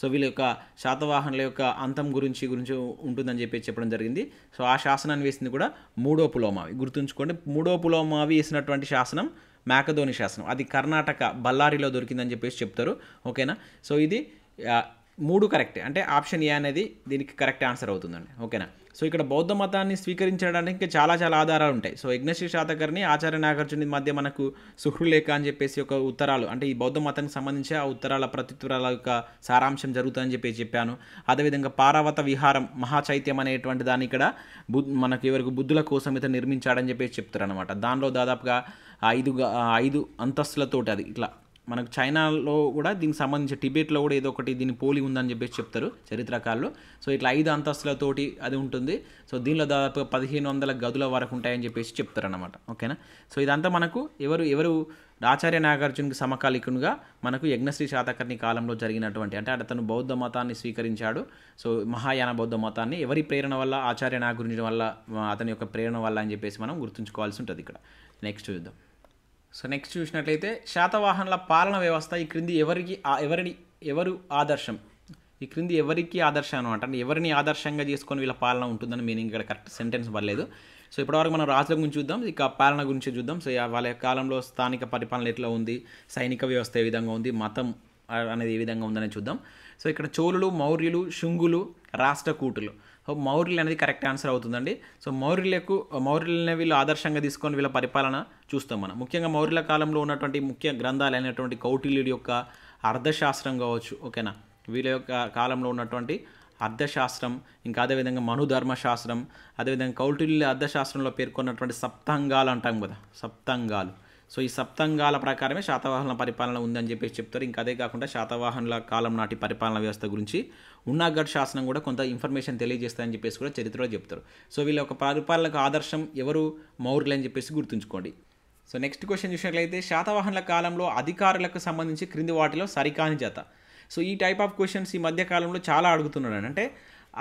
సో వీళ్ళ యొక్క శాతవాహనుల యొక్క అంతం గురించి గురించి ఉంటుందని చెప్పి చెప్పడం జరిగింది సో ఆ శాసనాన్ని వేసింది కూడా మూడో పులోమావి గుర్తుంచుకోండి మూడో పులోమావి వేసినటువంటి శాసనం మేకధోని శాసనం అది కర్ణాటక బళ్ళారిలో దొరికిందని చెప్పేసి చెప్తారు ఓకేనా సో ఇది మూడు కరెక్టే అంటే ఆప్షన్ ఏ అనేది దీనికి కరెక్ట్ ఆన్సర్ అవుతుందండి ఓకేనా సో ఇక్కడ బౌద్ధ మతాన్ని స్వీకరించడానికి చాలా చాలా ఆధారాలు ఉంటాయి సో యజ్ఞశ్రీ శాతకర్ని ఆచార్య నాగార్జుని మధ్య మనకు సుహృలేఖ అని చెప్పేసి ఒక ఉత్తరాలు అంటే ఈ బౌద్ధ మతానికి సంబంధించి ఆ ఉత్తరాల ప్రత్యుత్తరాల యొక్క సారాంశం జరుగుతుందని చెప్పి చెప్పాను అదేవిధంగా పారావత విహారం మహాచైత్యం అనేటువంటి దాన్ని ఇక్కడ బు మనకు ఎవరికి బుద్ధుల కోసం ఇతను నిర్మించాడని చెప్పేసి చెప్తారనమాట దానిలో దాదాపుగా ఐదు ఐదు అంతస్తులతోటి అది ఇట్లా మనకు చైనాలో కూడా దీనికి సంబంధించి టిబెట్లో కూడా ఏదో ఒకటి దీన్ని పోలి ఉందని చెప్పేసి చెప్తారు చరిత్రకారులు సో ఇట్లా ఐదు అంతస్తులతోటి అది ఉంటుంది సో దీనిలో దాదాపు పదిహేను వందల గదుల వరకు ఉంటాయని చెప్పేసి చెప్తారనమాట ఓకేనా సో ఇదంతా మనకు ఎవరు ఎవరు ఆచార్య నాగార్జునికి సమకాలికునిగా మనకు యజ్ఞశ్రీ శాతకర్ణి కాలంలో జరిగినటువంటి అంటే అతను బౌద్ధ మతాన్ని స్వీకరించాడు సో మహాయాన బౌద్ధ మతాన్ని ఎవరి ప్రేరణ వల్ల ఆచార్య నాగార్జుని వల్ల అతని యొక్క ప్రేరణ వల్ల అని చెప్పేసి మనం గుర్తుంచుకోవాల్సి ఉంటుంది ఇక్కడ నెక్స్ట్ చూద్దాం సో నెక్స్ట్ చూసినట్లయితే శాతవాహనుల పాలన వ్యవస్థ ఈ క్రింది ఎవరికి ఎవరిని ఎవరు ఆదర్శం ఈ క్రింది ఎవరికి ఆదర్శం అనమాట అంటే ఎవరిని ఆదర్శంగా చేసుకొని వీళ్ళ పాలన ఉంటుందని మీనింగ్ ఇక్కడ కరెక్ట్ సెంటెన్స్ పర్లేదు సో ఇప్పటివరకు మనం రాజుల గురించి చూద్దాం ఇక పాలన గురించి చూద్దాం సో వాళ్ళ కాలంలో స్థానిక పరిపాలన ఎట్లా ఉంది సైనిక వ్యవస్థ ఏ విధంగా ఉంది మతం అనేది ఏ విధంగా ఉందని చూద్దాం సో ఇక్కడ చోళులు మౌర్యులు శుంగులు రాష్ట్రకూటులు మౌర్యులు అనేది కరెక్ట్ ఆన్సర్ అవుతుందండి సో మౌర్యులకు మౌర్యులనే వీళ్ళు ఆదర్శంగా తీసుకొని వీళ్ళ పరిపాలన చూస్తాం మనం ముఖ్యంగా మౌర్యుల కాలంలో ఉన్నటువంటి ముఖ్య గ్రంథాలు అయినటువంటి కౌటిల్యుడి యొక్క అర్థశాస్త్రం కావచ్చు ఓకేనా వీళ్ళ యొక్క కాలంలో ఉన్నటువంటి అర్థశాస్త్రం ఇంకా అదేవిధంగా మనుధర్మశాస్త్రం అదేవిధంగా కౌటిల్య అర్థశాస్త్రంలో పేర్కొన్నటువంటి సప్తాంగాలు అంటాం కదా సప్తాంగాలు సో ఈ సప్తంగాల ప్రకారమే శాతవాహనుల పరిపాలన ఉందని చెప్పేసి చెప్తారు ఇంకా అదే కాకుండా శాతవాహనుల కాలం నాటి పరిపాలన వ్యవస్థ గురించి ఉన్నాగఢ్ శాసనం కూడా కొంత ఇన్ఫర్మేషన్ తెలియజేస్తాయని చెప్పేసి కూడా చరిత్రలో చెప్తారు సో వీళ్ళ యొక్క పరిపాలనకు ఆదర్శం ఎవరు మౌర్యులు అని చెప్పేసి గుర్తుంచుకోండి సో నెక్స్ట్ క్వశ్చన్ చూసినట్లయితే శాతవాహనుల కాలంలో అధికారులకు సంబంధించి క్రింది వాటిలో సరికాని జత సో ఈ టైప్ ఆఫ్ క్వశ్చన్స్ ఈ మధ్య కాలంలో చాలా అడుగుతున్నాడు అంటే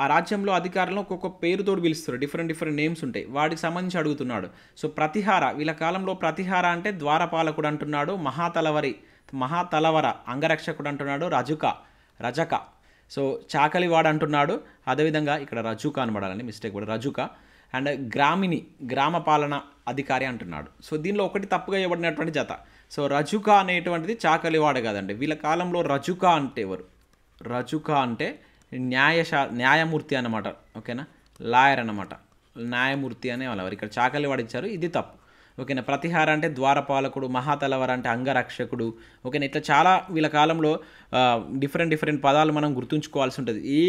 ఆ రాజ్యంలో అధికారులను ఒక్కొక్క పేరుతో పిలుస్తారు డిఫరెంట్ డిఫరెంట్ నేమ్స్ ఉంటాయి వాటికి సంబంధించి అడుగుతున్నాడు సో ప్రతిహార వీళ్ళ కాలంలో ప్రతిహార అంటే ద్వారపాలకుడు అంటున్నాడు మహాతలవరి మహాతలవర అంగరక్షకుడు అంటున్నాడు రజుక రజక సో చాకలివాడు అంటున్నాడు అదేవిధంగా ఇక్కడ రజుక అనబడాలని మిస్టేక్ కూడా రజుక అండ్ గ్రామిణి గ్రామ పాలన అధికారి అంటున్నాడు సో దీనిలో ఒకటి తప్పుగా ఇవ్వబడినటువంటి జత సో రజుక అనేటువంటిది చాకలివాడ కాదండి వీళ్ళ కాలంలో రజుక అంటే ఎవరు రజుక అంటే న్యాయశా న్యాయమూర్తి అన్నమాట ఓకేనా లాయర్ అన్నమాట న్యాయమూర్తి అనే వాళ్ళవారు ఇక్కడ చాకలి వాడించారు ఇది తప్పు ఓకేనా ప్రతిహార అంటే ద్వారపాలకుడు మహాతలవర అంటే అంగరక్షకుడు ఓకేనా ఇట్లా చాలా వీళ్ళ కాలంలో డిఫరెంట్ డిఫరెంట్ పదాలు మనం గుర్తుంచుకోవాల్సి ఉంటుంది ఏ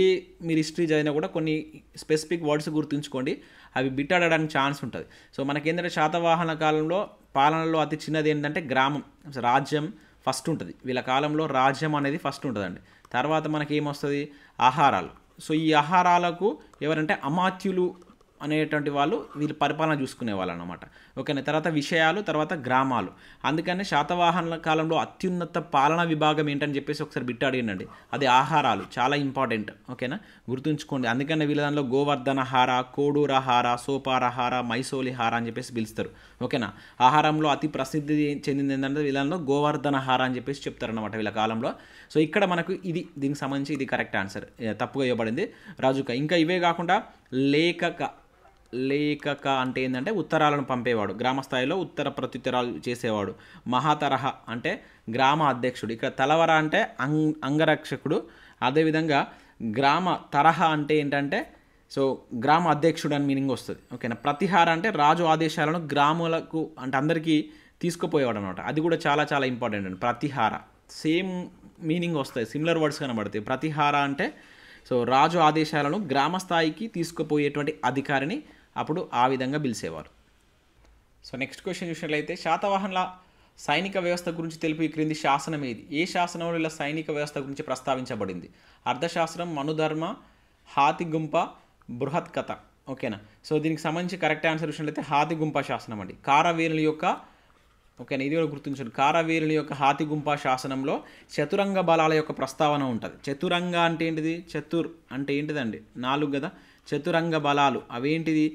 మీరు హిస్టరీ చదివినా కూడా కొన్ని స్పెసిఫిక్ వర్డ్స్ గుర్తుంచుకోండి అవి బిట్టాడడానికి ఛాన్స్ ఉంటుంది సో మనకేంటంటే శాతవాహన కాలంలో పాలనలో అతి చిన్నది ఏంటంటే గ్రామం రాజ్యం ఫస్ట్ ఉంటుంది వీళ్ళ కాలంలో రాజ్యం అనేది ఫస్ట్ ఉంటుందండి తర్వాత మనకి ఏమొస్తుంది ఆహారాలు సో ఈ ఆహారాలకు ఎవరంటే అమాత్యులు అనేటువంటి వాళ్ళు వీళ్ళు పరిపాలన చూసుకునే వాళ్ళు అనమాట ఓకేనా తర్వాత విషయాలు తర్వాత గ్రామాలు అందుకనే శాతవాహన కాలంలో అత్యున్నత పాలనా విభాగం ఏంటని చెప్పేసి ఒకసారి బిట్ట అడిగినండి అది ఆహారాలు చాలా ఇంపార్టెంట్ ఓకేనా గుర్తుంచుకోండి అందుకనే వీళ్ళ దానిలో గోవర్ధన హార కోడూర హార మైసోలి హార అని చెప్పేసి పిలుస్తారు ఓకేనా ఆహారంలో అతి ప్రసిద్ధి చెందింది ఏంటంటే వీళ్ళలో గోవర్ధన హార అని చెప్పేసి చెప్తారనమాట వీళ్ళ కాలంలో సో ఇక్కడ మనకు ఇది దీనికి సంబంధించి ఇది కరెక్ట్ ఆన్సర్ తప్పుగా ఇవ్వబడింది రాజుక ఇంకా ఇవే కాకుండా లేఖక లేఖక అంటే ఏంటంటే ఉత్తరాలను పంపేవాడు గ్రామ స్థాయిలో ఉత్తర ప్రత్యుత్తరాలు చేసేవాడు మహాతరహ అంటే గ్రామ అధ్యక్షుడు ఇక్కడ తలవర అంటే అంగ అంగరక్షకుడు అదేవిధంగా గ్రామ తరహా అంటే ఏంటంటే సో గ్రామ అధ్యక్షుడు అని మీనింగ్ వస్తుంది ఓకేనా ప్రతిహార అంటే రాజు ఆదేశాలను గ్రాములకు అంటే అందరికీ తీసుకుపోయేవాడు అనమాట అది కూడా చాలా చాలా ఇంపార్టెంట్ అండి ప్రతిహార సేమ్ మీనింగ్ వస్తాయి సిమిలర్ వర్డ్స్ కనబడతాయి ప్రతిహార అంటే సో రాజు ఆదేశాలను గ్రామ స్థాయికి తీసుకుపోయేటువంటి అధికారిని అప్పుడు ఆ విధంగా పిలిచేవారు సో నెక్స్ట్ క్వశ్చన్ చూసినట్లయితే శాతవాహన్ల సైనిక వ్యవస్థ గురించి తెలుపు ఈ క్రింది శాసనం ఏది ఏ శాసనంలో ఇలా సైనిక వ్యవస్థ గురించి ప్రస్తావించబడింది అర్థశాస్త్రం మనుధర్మ హాతిగుంప బృహత్ కథ ఓకేనా సో దీనికి సంబంధించి కరెక్ట్ ఆన్సర్ చూసినట్లయితే హాతి గుంప శాసనం అండి కారవీరుల యొక్క ఓకేనా ఇది కూడా గుర్తుంచండి కారవీరుల యొక్క గుంప శాసనంలో చతురంగ బలాల యొక్క ప్రస్తావన ఉంటుంది చతురంగ అంటే ఏంటిది చతుర్ అంటే ఏంటిదండి నాలుగు కదా చతురంగ బలాలు అవేంటిది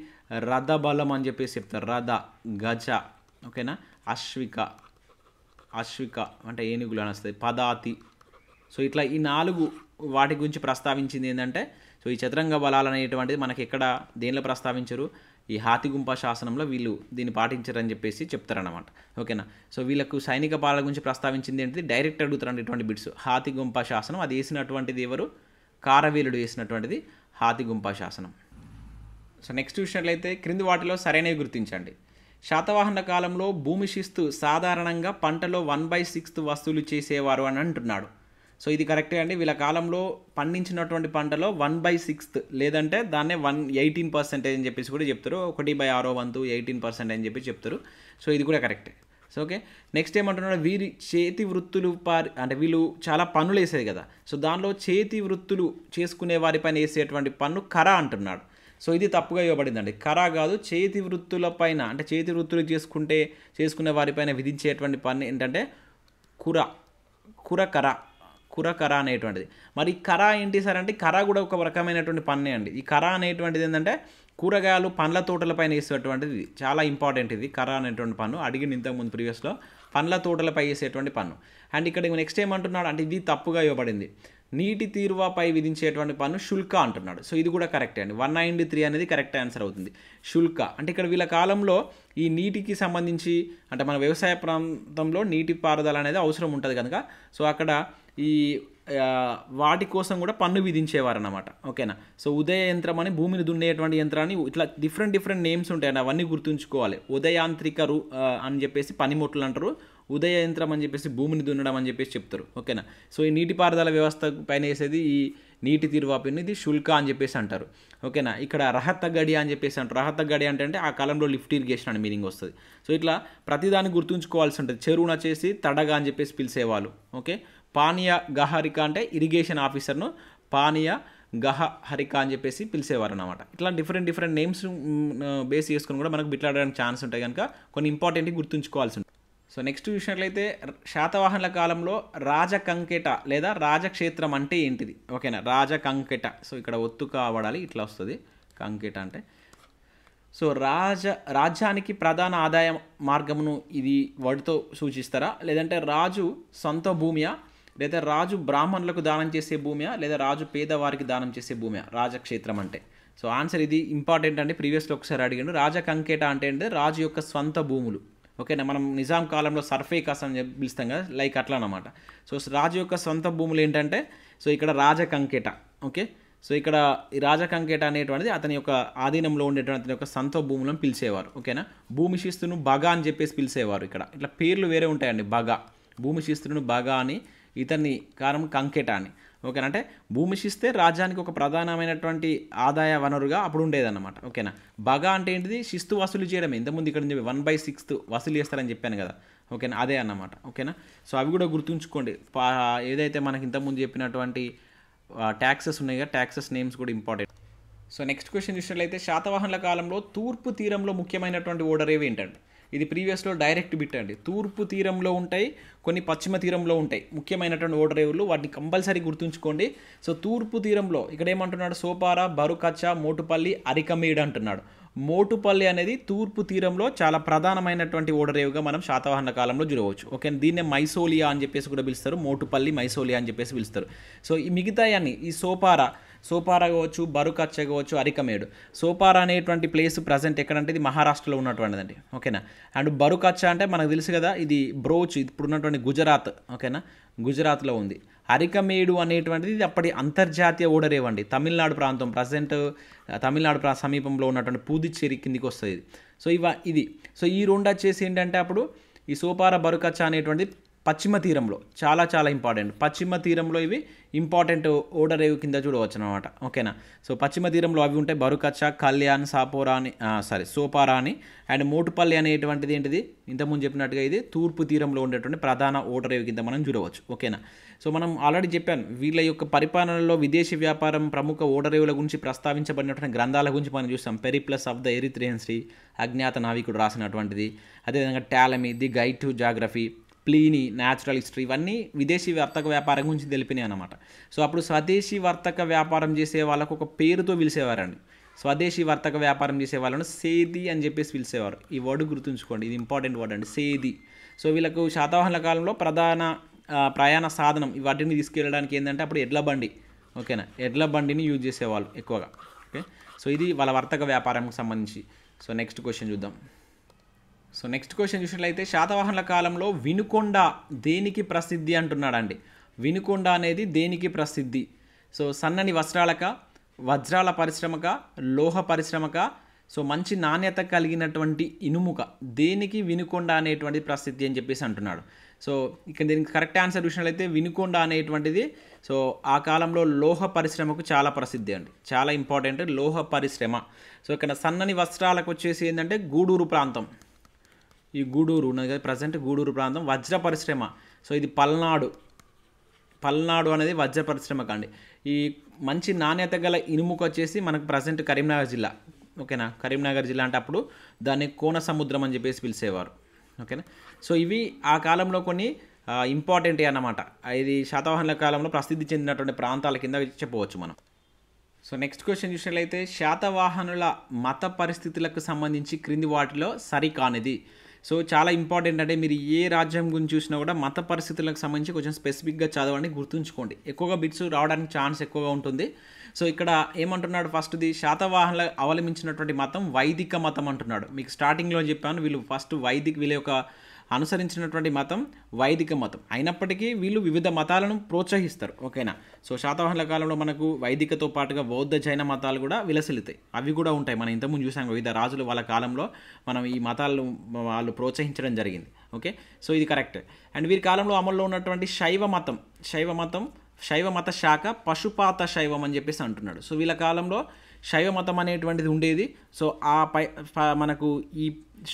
రథ బలం అని చెప్పేసి చెప్తారు రథ గజ ఓకేనా అశ్విక అశ్విక అంటే ఏనుగులు అని వస్తుంది పదాతి సో ఇట్లా ఈ నాలుగు వాటి గురించి ప్రస్తావించింది ఏంటంటే సో ఈ చతురంగ బలాలు అనేటువంటిది మనకి ఎక్కడ దేనిలో ప్రస్తావించరు ఈ హాతిగుంప శాసనంలో వీళ్ళు దీన్ని పాటించరని చెప్పేసి చెప్తారనమాట ఓకేనా సో వీళ్ళకు సైనిక పాలన గురించి ప్రస్తావించింది ఏంటిది డైరెక్ట్ అడుగుతారు ఇటువంటి బిట్స్ హాతిగుంప శాసనం అది వేసినటువంటిది ఎవరు కారవీరుడు వేసినటువంటిది హాతిగుంప శాసనం సో నెక్స్ట్ చూసినట్లయితే క్రింది వాటిలో సరైనవి గుర్తించండి శాతవాహన కాలంలో భూమి శిస్తు సాధారణంగా పంటలో వన్ బై సిక్స్త్ వస్తువులు చేసేవారు అని అంటున్నాడు సో ఇది కరెక్టే అండి వీళ్ళ కాలంలో పండించినటువంటి పంటలో వన్ బై సిక్స్త్ లేదంటే దాన్నే వన్ ఎయిటీన్ పర్సెంటేజ్ అని చెప్పేసి కూడా చెప్తారు ఒకటి బై ఆరో వంతు ఎయిటీన్ పర్సెంట్ అని చెప్పి చెప్తారు సో ఇది కూడా కరెక్టే సో ఓకే నెక్స్ట్ ఏమంటున్నాడు వీరి చేతి వృత్తులు పారి అంటే వీళ్ళు చాలా పనులు వేసేది కదా సో దానిలో చేతి వృత్తులు చేసుకునే వారిపైన వేసేటువంటి పన్ను కర అంటున్నాడు సో ఇది తప్పుగా ఇవ్వబడిందండి కరా కాదు చేతి వృత్తులపైన అంటే చేతి వృత్తులు చేసుకుంటే చేసుకునే వారిపైన విధించేటువంటి పన్ను ఏంటంటే కుర కుర కర అనేటువంటిది మరి కర ఏంటి సార్ అంటే కర కూడా ఒక రకమైనటువంటి పన్నే అండి ఈ కర అనేటువంటిది ఏంటంటే కూరగాయలు పండ్ల తోటలపైన వేసేటువంటిది చాలా ఇంపార్టెంట్ ఇది కర అనేటువంటి పన్ను అడిగిన ఇంతకుముందు ప్రీవియస్లో పండ్ల తోటలపై వేసేటువంటి పన్ను అండ్ ఇక్కడ నెక్స్ట్ ఏమంటున్నాడు అంటే ఇది తప్పుగా ఇవ్వబడింది నీటి తీరువాపై విధించేటువంటి పన్ను శుల్క అంటున్నాడు సో ఇది కూడా కరెక్టే అండి వన్ నైంటీ త్రీ అనేది కరెక్ట్ ఆన్సర్ అవుతుంది శుల్క అంటే ఇక్కడ వీళ్ళ కాలంలో ఈ నీటికి సంబంధించి అంటే మన వ్యవసాయ ప్రాంతంలో నీటి పారుదల అనేది అవసరం ఉంటుంది కనుక సో అక్కడ ఈ వాటి కోసం కూడా పన్ను విధించేవారు అనమాట ఓకేనా సో ఉదయ యంత్రం అని భూమిని దున్నేటువంటి యంత్రాన్ని ఇట్లా డిఫరెంట్ డిఫరెంట్ నేమ్స్ ఉంటాయి అవన్నీ గుర్తుంచుకోవాలి ఉదయాంత్రిక రు అని చెప్పేసి పనిముట్లు అంటారు ఉదయ యంత్రం అని చెప్పేసి భూమిని దున్నడం అని చెప్పేసి చెప్తారు ఓకేనా సో ఈ నీటిపారుదల వ్యవస్థ పైన వేసేది ఈ నీటి తీరువాపిని శుల్క అని చెప్పేసి అంటారు ఓకేనా ఇక్కడ రహత గడి అని చెప్పేసి అంటారు రహత గడి అంటే ఆ కాలంలో లిఫ్ట్ ఇరిగేషన్ అని మీనింగ్ వస్తుంది సో ఇట్లా ప్రతిదాన్ని గుర్తుంచుకోవాల్సి ఉంటుంది చెరువున చేసి తడగా అని చెప్పేసి పిలిచేవాళ్ళు ఓకే పానీయ గహరిక అంటే ఇరిగేషన్ ఆఫీసర్ను పానీయ గహ హరిక అని చెప్పేసి పిలిచేవారు అనమాట ఇట్లా డిఫరెంట్ డిఫరెంట్ నేమ్స్ బేస్ చేసుకుని కూడా మనకు బిట్లాడడానికి ఛాన్స్ ఉంటాయి కనుక కొన్ని ఇంపార్టెంట్ గుర్తుంచుకోవాల్సి ఉంటుంది సో నెక్స్ట్ చూసినట్లయితే శాతవాహనుల కాలంలో రాజకంకెట లేదా రాజక్షేత్రం అంటే ఏంటిది ఓకేనా రాజకంకెట సో ఇక్కడ ఒత్తు కావడాలి ఇట్లా వస్తుంది కంకెట అంటే సో రాజ రాజ్యానికి ప్రధాన ఆదాయ మార్గమును ఇది వాటితో సూచిస్తారా లేదంటే రాజు సొంత భూమియా లేదా రాజు బ్రాహ్మణులకు దానం చేసే భూమియా లేదా రాజు పేదవారికి దానం చేసే భూమియా రాజక్షేత్రం అంటే సో ఆన్సర్ ఇది ఇంపార్టెంట్ అంటే ప్రీవియస్లో ఒకసారి అడిగాను రాజకంకేట అంటే అంటే రాజు యొక్క స్వంత భూములు ఓకేనా మనం నిజాం కాలంలో సర్ఫే కాస్ అని పిలుస్తాం కదా లైక్ అట్లా అనమాట సో రాజు యొక్క సొంత భూములు ఏంటంటే సో ఇక్కడ రాజకంకేట ఓకే సో ఇక్కడ ఈ రాజకంకేట అనేటువంటిది అతని యొక్క ఆధీనంలో ఉండేటువంటి అతని యొక్క సొంత భూములను పిలిచేవారు ఓకేనా భూమి శిస్తును బగా అని చెప్పేసి పిలిచేవారు ఇక్కడ ఇట్లా పేర్లు వేరే ఉంటాయండి బగా భూమి శిస్తును బగా అని ఇతని కారణం కంకేట అని ఓకేనా అంటే శిస్తే రాజ్యానికి ఒక ప్రధానమైనటువంటి ఆదాయ వనరుగా అప్పుడు ఉండేదన్నమాట ఓకేనా బగా అంటే ఏంటిది శిస్తు వసూలు చేయడం ఇంతకుముందు ఇక్కడ చెప్పి వన్ బై సిక్స్త్ వసూలు చేస్తారని చెప్పాను కదా ఓకేనా అదే అన్నమాట ఓకేనా సో అవి కూడా గుర్తుంచుకోండి ఏదైతే మనకి ఇంతకుముందు చెప్పినటువంటి ట్యాక్సెస్ ఉన్నాయి ట్యాక్సెస్ నేమ్స్ కూడా ఇంపార్టెంట్ సో నెక్స్ట్ క్వశ్చన్ చూసినట్లయితే శాతవాహనుల కాలంలో తూర్పు తీరంలో ముఖ్యమైనటువంటి ఓడర్ ఏవి ఏంటంటే ఇది ప్రీవియస్లో డైరెక్ట్ బిట్ అండి తూర్పు తీరంలో ఉంటాయి కొన్ని పశ్చిమ తీరంలో ఉంటాయి ముఖ్యమైనటువంటి ఓ డ్రైవర్లు వాటిని కంపల్సరీ గుర్తుంచుకోండి సో తూర్పు తీరంలో ఇక్కడ ఏమంటున్నాడు సోపార బరుకచ్చ మోటుపల్లి అరికమీడ్ అంటున్నాడు మోటుపల్లి అనేది తూర్పు తీరంలో చాలా ప్రధానమైనటువంటి ఓడరేవుగా మనం శాతవాహన కాలంలో చూడవచ్చు ఓకే దీన్నే మైసోలియా అని చెప్పేసి కూడా పిలుస్తారు మోటుపల్లి మైసోలియా అని చెప్పేసి పిలుస్తారు సో ఈ మిగతా ఈ సోపార సోపార కావచ్చు బరుకచ్చ కావచ్చు అరికమేడు సోపార అనేటువంటి ప్లేస్ ప్రజెంట్ ఎక్కడంటే ఇది మహారాష్ట్రలో ఉన్నటువంటిదండి ఓకేనా అండ్ బరుకచ్చ అంటే మనకు తెలుసు కదా ఇది బ్రోచ్ ఇప్పుడు ఉన్నటువంటి గుజరాత్ ఓకేనా గుజరాత్లో ఉంది అరికమేడు అనేటువంటిది ఇది అప్పటి అంతర్జాతీయ ఓడర్ ఇవ్వండి తమిళనాడు ప్రాంతం ప్రజెంట్ తమిళనాడు ప్రా సమీపంలో ఉన్నటువంటి పూదిచ్చేరి కిందికి వస్తుంది ఇది సో ఇవ ఇది సో ఈ రెండు వచ్చేసి ఏంటంటే అప్పుడు ఈ సోపార బరుకచ్చ అనేటువంటిది పశ్చిమ తీరంలో చాలా చాలా ఇంపార్టెంట్ పశ్చిమ తీరంలో ఇవి ఇంపార్టెంట్ ఓడర్ ఏవి కింద చూడవచ్చు అనమాట ఓకేనా సో పశ్చిమ తీరంలో అవి ఉంటాయి బరుకచ్చ కళ్యాణ్ సాపోరా అని సారీ సోపారా అని అండ్ మోటుపల్లి అనేటువంటిది ఏంటిది ఇంతకుముందు చెప్పినట్టుగా ఇది తూర్పు తీరంలో ఉండేటువంటి ప్రధాన ఓడర్ ఏవి కింద మనం చూడవచ్చు ఓకేనా సో మనం ఆల్రెడీ చెప్పాను వీళ్ళ యొక్క పరిపాలనలో విదేశీ వ్యాపారం ప్రముఖ ఓడరేవుల గురించి ప్రస్తావించబడినటువంటి గ్రంథాల గురించి మనం చూస్తాం Periplus of the Erythrean sea అజ్ఞాత నావికుడు రాసినటువంటిది అదేవిధంగా Ptolemy the guide to geography Pliny natural history ఇవన్నీ విదేశీ వర్తక వ్యాపారం గురించి తెలిపినాయి అనమాట సో అప్పుడు స్వదేశీ వర్తక వ్యాపారం చేసే వాళ్ళకు ఒక పేరుతో పిలిచేవారండి స్వదేశీ వర్తక వ్యాపారం చేసే వాళ్ళను సేది అని చెప్పేసి పిలిచేవారు ఈ వర్డ్ గుర్తుంచుకోండి ఇది ఇంపార్టెంట్ వర్డ్ అండి సేది సో వీళ్ళకు శాతవాహన కాలంలో ప్రధాన ప్రయాణ సాధనం వాటిని తీసుకెళ్ళడానికి ఏంటంటే అప్పుడు ఎడ్ల బండి ఓకేనా ఎడ్ల బండిని యూజ్ చేసేవాళ్ళు ఎక్కువగా ఓకే సో ఇది వాళ్ళ వర్తక వ్యాపారంకి సంబంధించి సో నెక్స్ట్ క్వశ్చన్ చూద్దాం సో నెక్స్ట్ క్వశ్చన్ చూసినట్లయితే శాతవాహనుల కాలంలో వినుకొండ దేనికి ప్రసిద్ధి అంటున్నాడండి వినుకొండ అనేది దేనికి ప్రసిద్ధి సో సన్నని వస్త్రాలక వజ్రాల పరిశ్రమక లోహ పరిశ్రమక సో మంచి నాణ్యత కలిగినటువంటి ఇనుముక దేనికి వినుకొండ అనేటువంటి ప్రసిద్ధి అని చెప్పేసి అంటున్నాడు సో ఇక్కడ దీనికి కరెక్ట్ ఆన్సర్ చూసినట్లయితే వినుకొండ అనేటువంటిది సో ఆ కాలంలో లోహ పరిశ్రమకు చాలా ప్రసిద్ధి అండి చాలా ఇంపార్టెంట్ లోహ పరిశ్రమ సో ఇక్కడ సన్నని వస్త్రాలకు వచ్చేసి ఏంటంటే గూడూరు ప్రాంతం ఈ గూడూరు ఉన్నది కదా ప్రజెంట్ గూడూరు ప్రాంతం వజ్ర పరిశ్రమ సో ఇది పల్నాడు పల్నాడు అనేది వజ్ర పరిశ్రమ కండి ఈ మంచి నాణ్యత గల ఇనుముకు వచ్చేసి మనకు ప్రజెంట్ కరీంనగర్ జిల్లా ఓకేనా కరీంనగర్ జిల్లా అంటే అప్పుడు దాన్ని కోన సముద్రం అని చెప్పేసి పిలిచేవారు ఓకేనా సో ఇవి ఆ కాలంలో కొన్ని ఇంపార్టెంట్ అన్నమాట ఇది శాతవాహనుల కాలంలో ప్రసిద్ధి చెందినటువంటి ప్రాంతాల కింద చెప్పవచ్చు మనం సో నెక్స్ట్ క్వశ్చన్ చూసినట్లయితే శాతవాహనుల మత పరిస్థితులకు సంబంధించి క్రింది వాటిలో సరికానిది సో చాలా ఇంపార్టెంట్ అంటే మీరు ఏ రాజ్యం గురించి చూసినా కూడా మత పరిస్థితులకు సంబంధించి కొంచెం స్పెసిఫిక్గా చదవండి గుర్తుంచుకోండి ఎక్కువగా బిట్స్ రావడానికి ఛాన్స్ ఎక్కువగా ఉంటుంది సో ఇక్కడ ఏమంటున్నాడు ఫస్ట్ది శాతవాహనలు అవలంబించినటువంటి మతం వైదిక మతం అంటున్నాడు మీకు స్టార్టింగ్లో చెప్పాను వీళ్ళు ఫస్ట్ వైదిక వీళ్ళ యొక్క అనుసరించినటువంటి మతం వైదిక మతం అయినప్పటికీ వీళ్ళు వివిధ మతాలను ప్రోత్సహిస్తారు ఓకేనా సో శాతవాహనుల కాలంలో మనకు వైదికతో పాటుగా బౌద్ధ జైన మతాలు కూడా విలసిలుతాయి అవి కూడా ఉంటాయి మనం ఇంతకుముందు చూసాం వివిధ రాజులు వాళ్ళ కాలంలో మనం ఈ మతాలను వాళ్ళు ప్రోత్సహించడం జరిగింది ఓకే సో ఇది కరెక్ట్ అండ్ వీరి కాలంలో అమల్లో ఉన్నటువంటి శైవ మతం శైవ మతం శైవ మత శాఖ పశుపాత శైవం అని చెప్పేసి అంటున్నాడు సో వీళ్ళ కాలంలో శైవ మతం అనేటువంటిది ఉండేది సో ఆ పై మనకు ఈ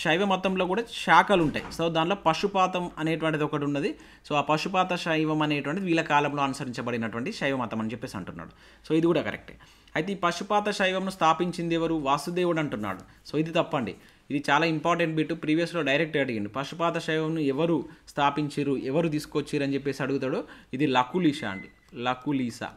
శైవ మతంలో కూడా శాఖలు ఉంటాయి సో దానిలో పశుపాతం అనేటువంటిది ఒకటి ఉన్నది సో ఆ పశుపాత శైవం అనేటువంటిది వీళ్ళ కాలంలో అనుసరించబడినటువంటి శైవ మతం అని చెప్పేసి అంటున్నాడు సో ఇది కూడా కరెక్టే అయితే ఈ పశుపాత శైవంను స్థాపించింది ఎవరు వాసుదేవుడు అంటున్నాడు సో ఇది తప్పండి ఇది చాలా ఇంపార్టెంట్ బిట్ ప్రీవియస్లో డైరెక్ట్ అడిగిండు పశుపాత శైవంను ఎవరు స్థాపించారు ఎవరు తీసుకొచ్చారు అని చెప్పేసి అడుగుతాడు ఇది లకులీష అండి లకులీసా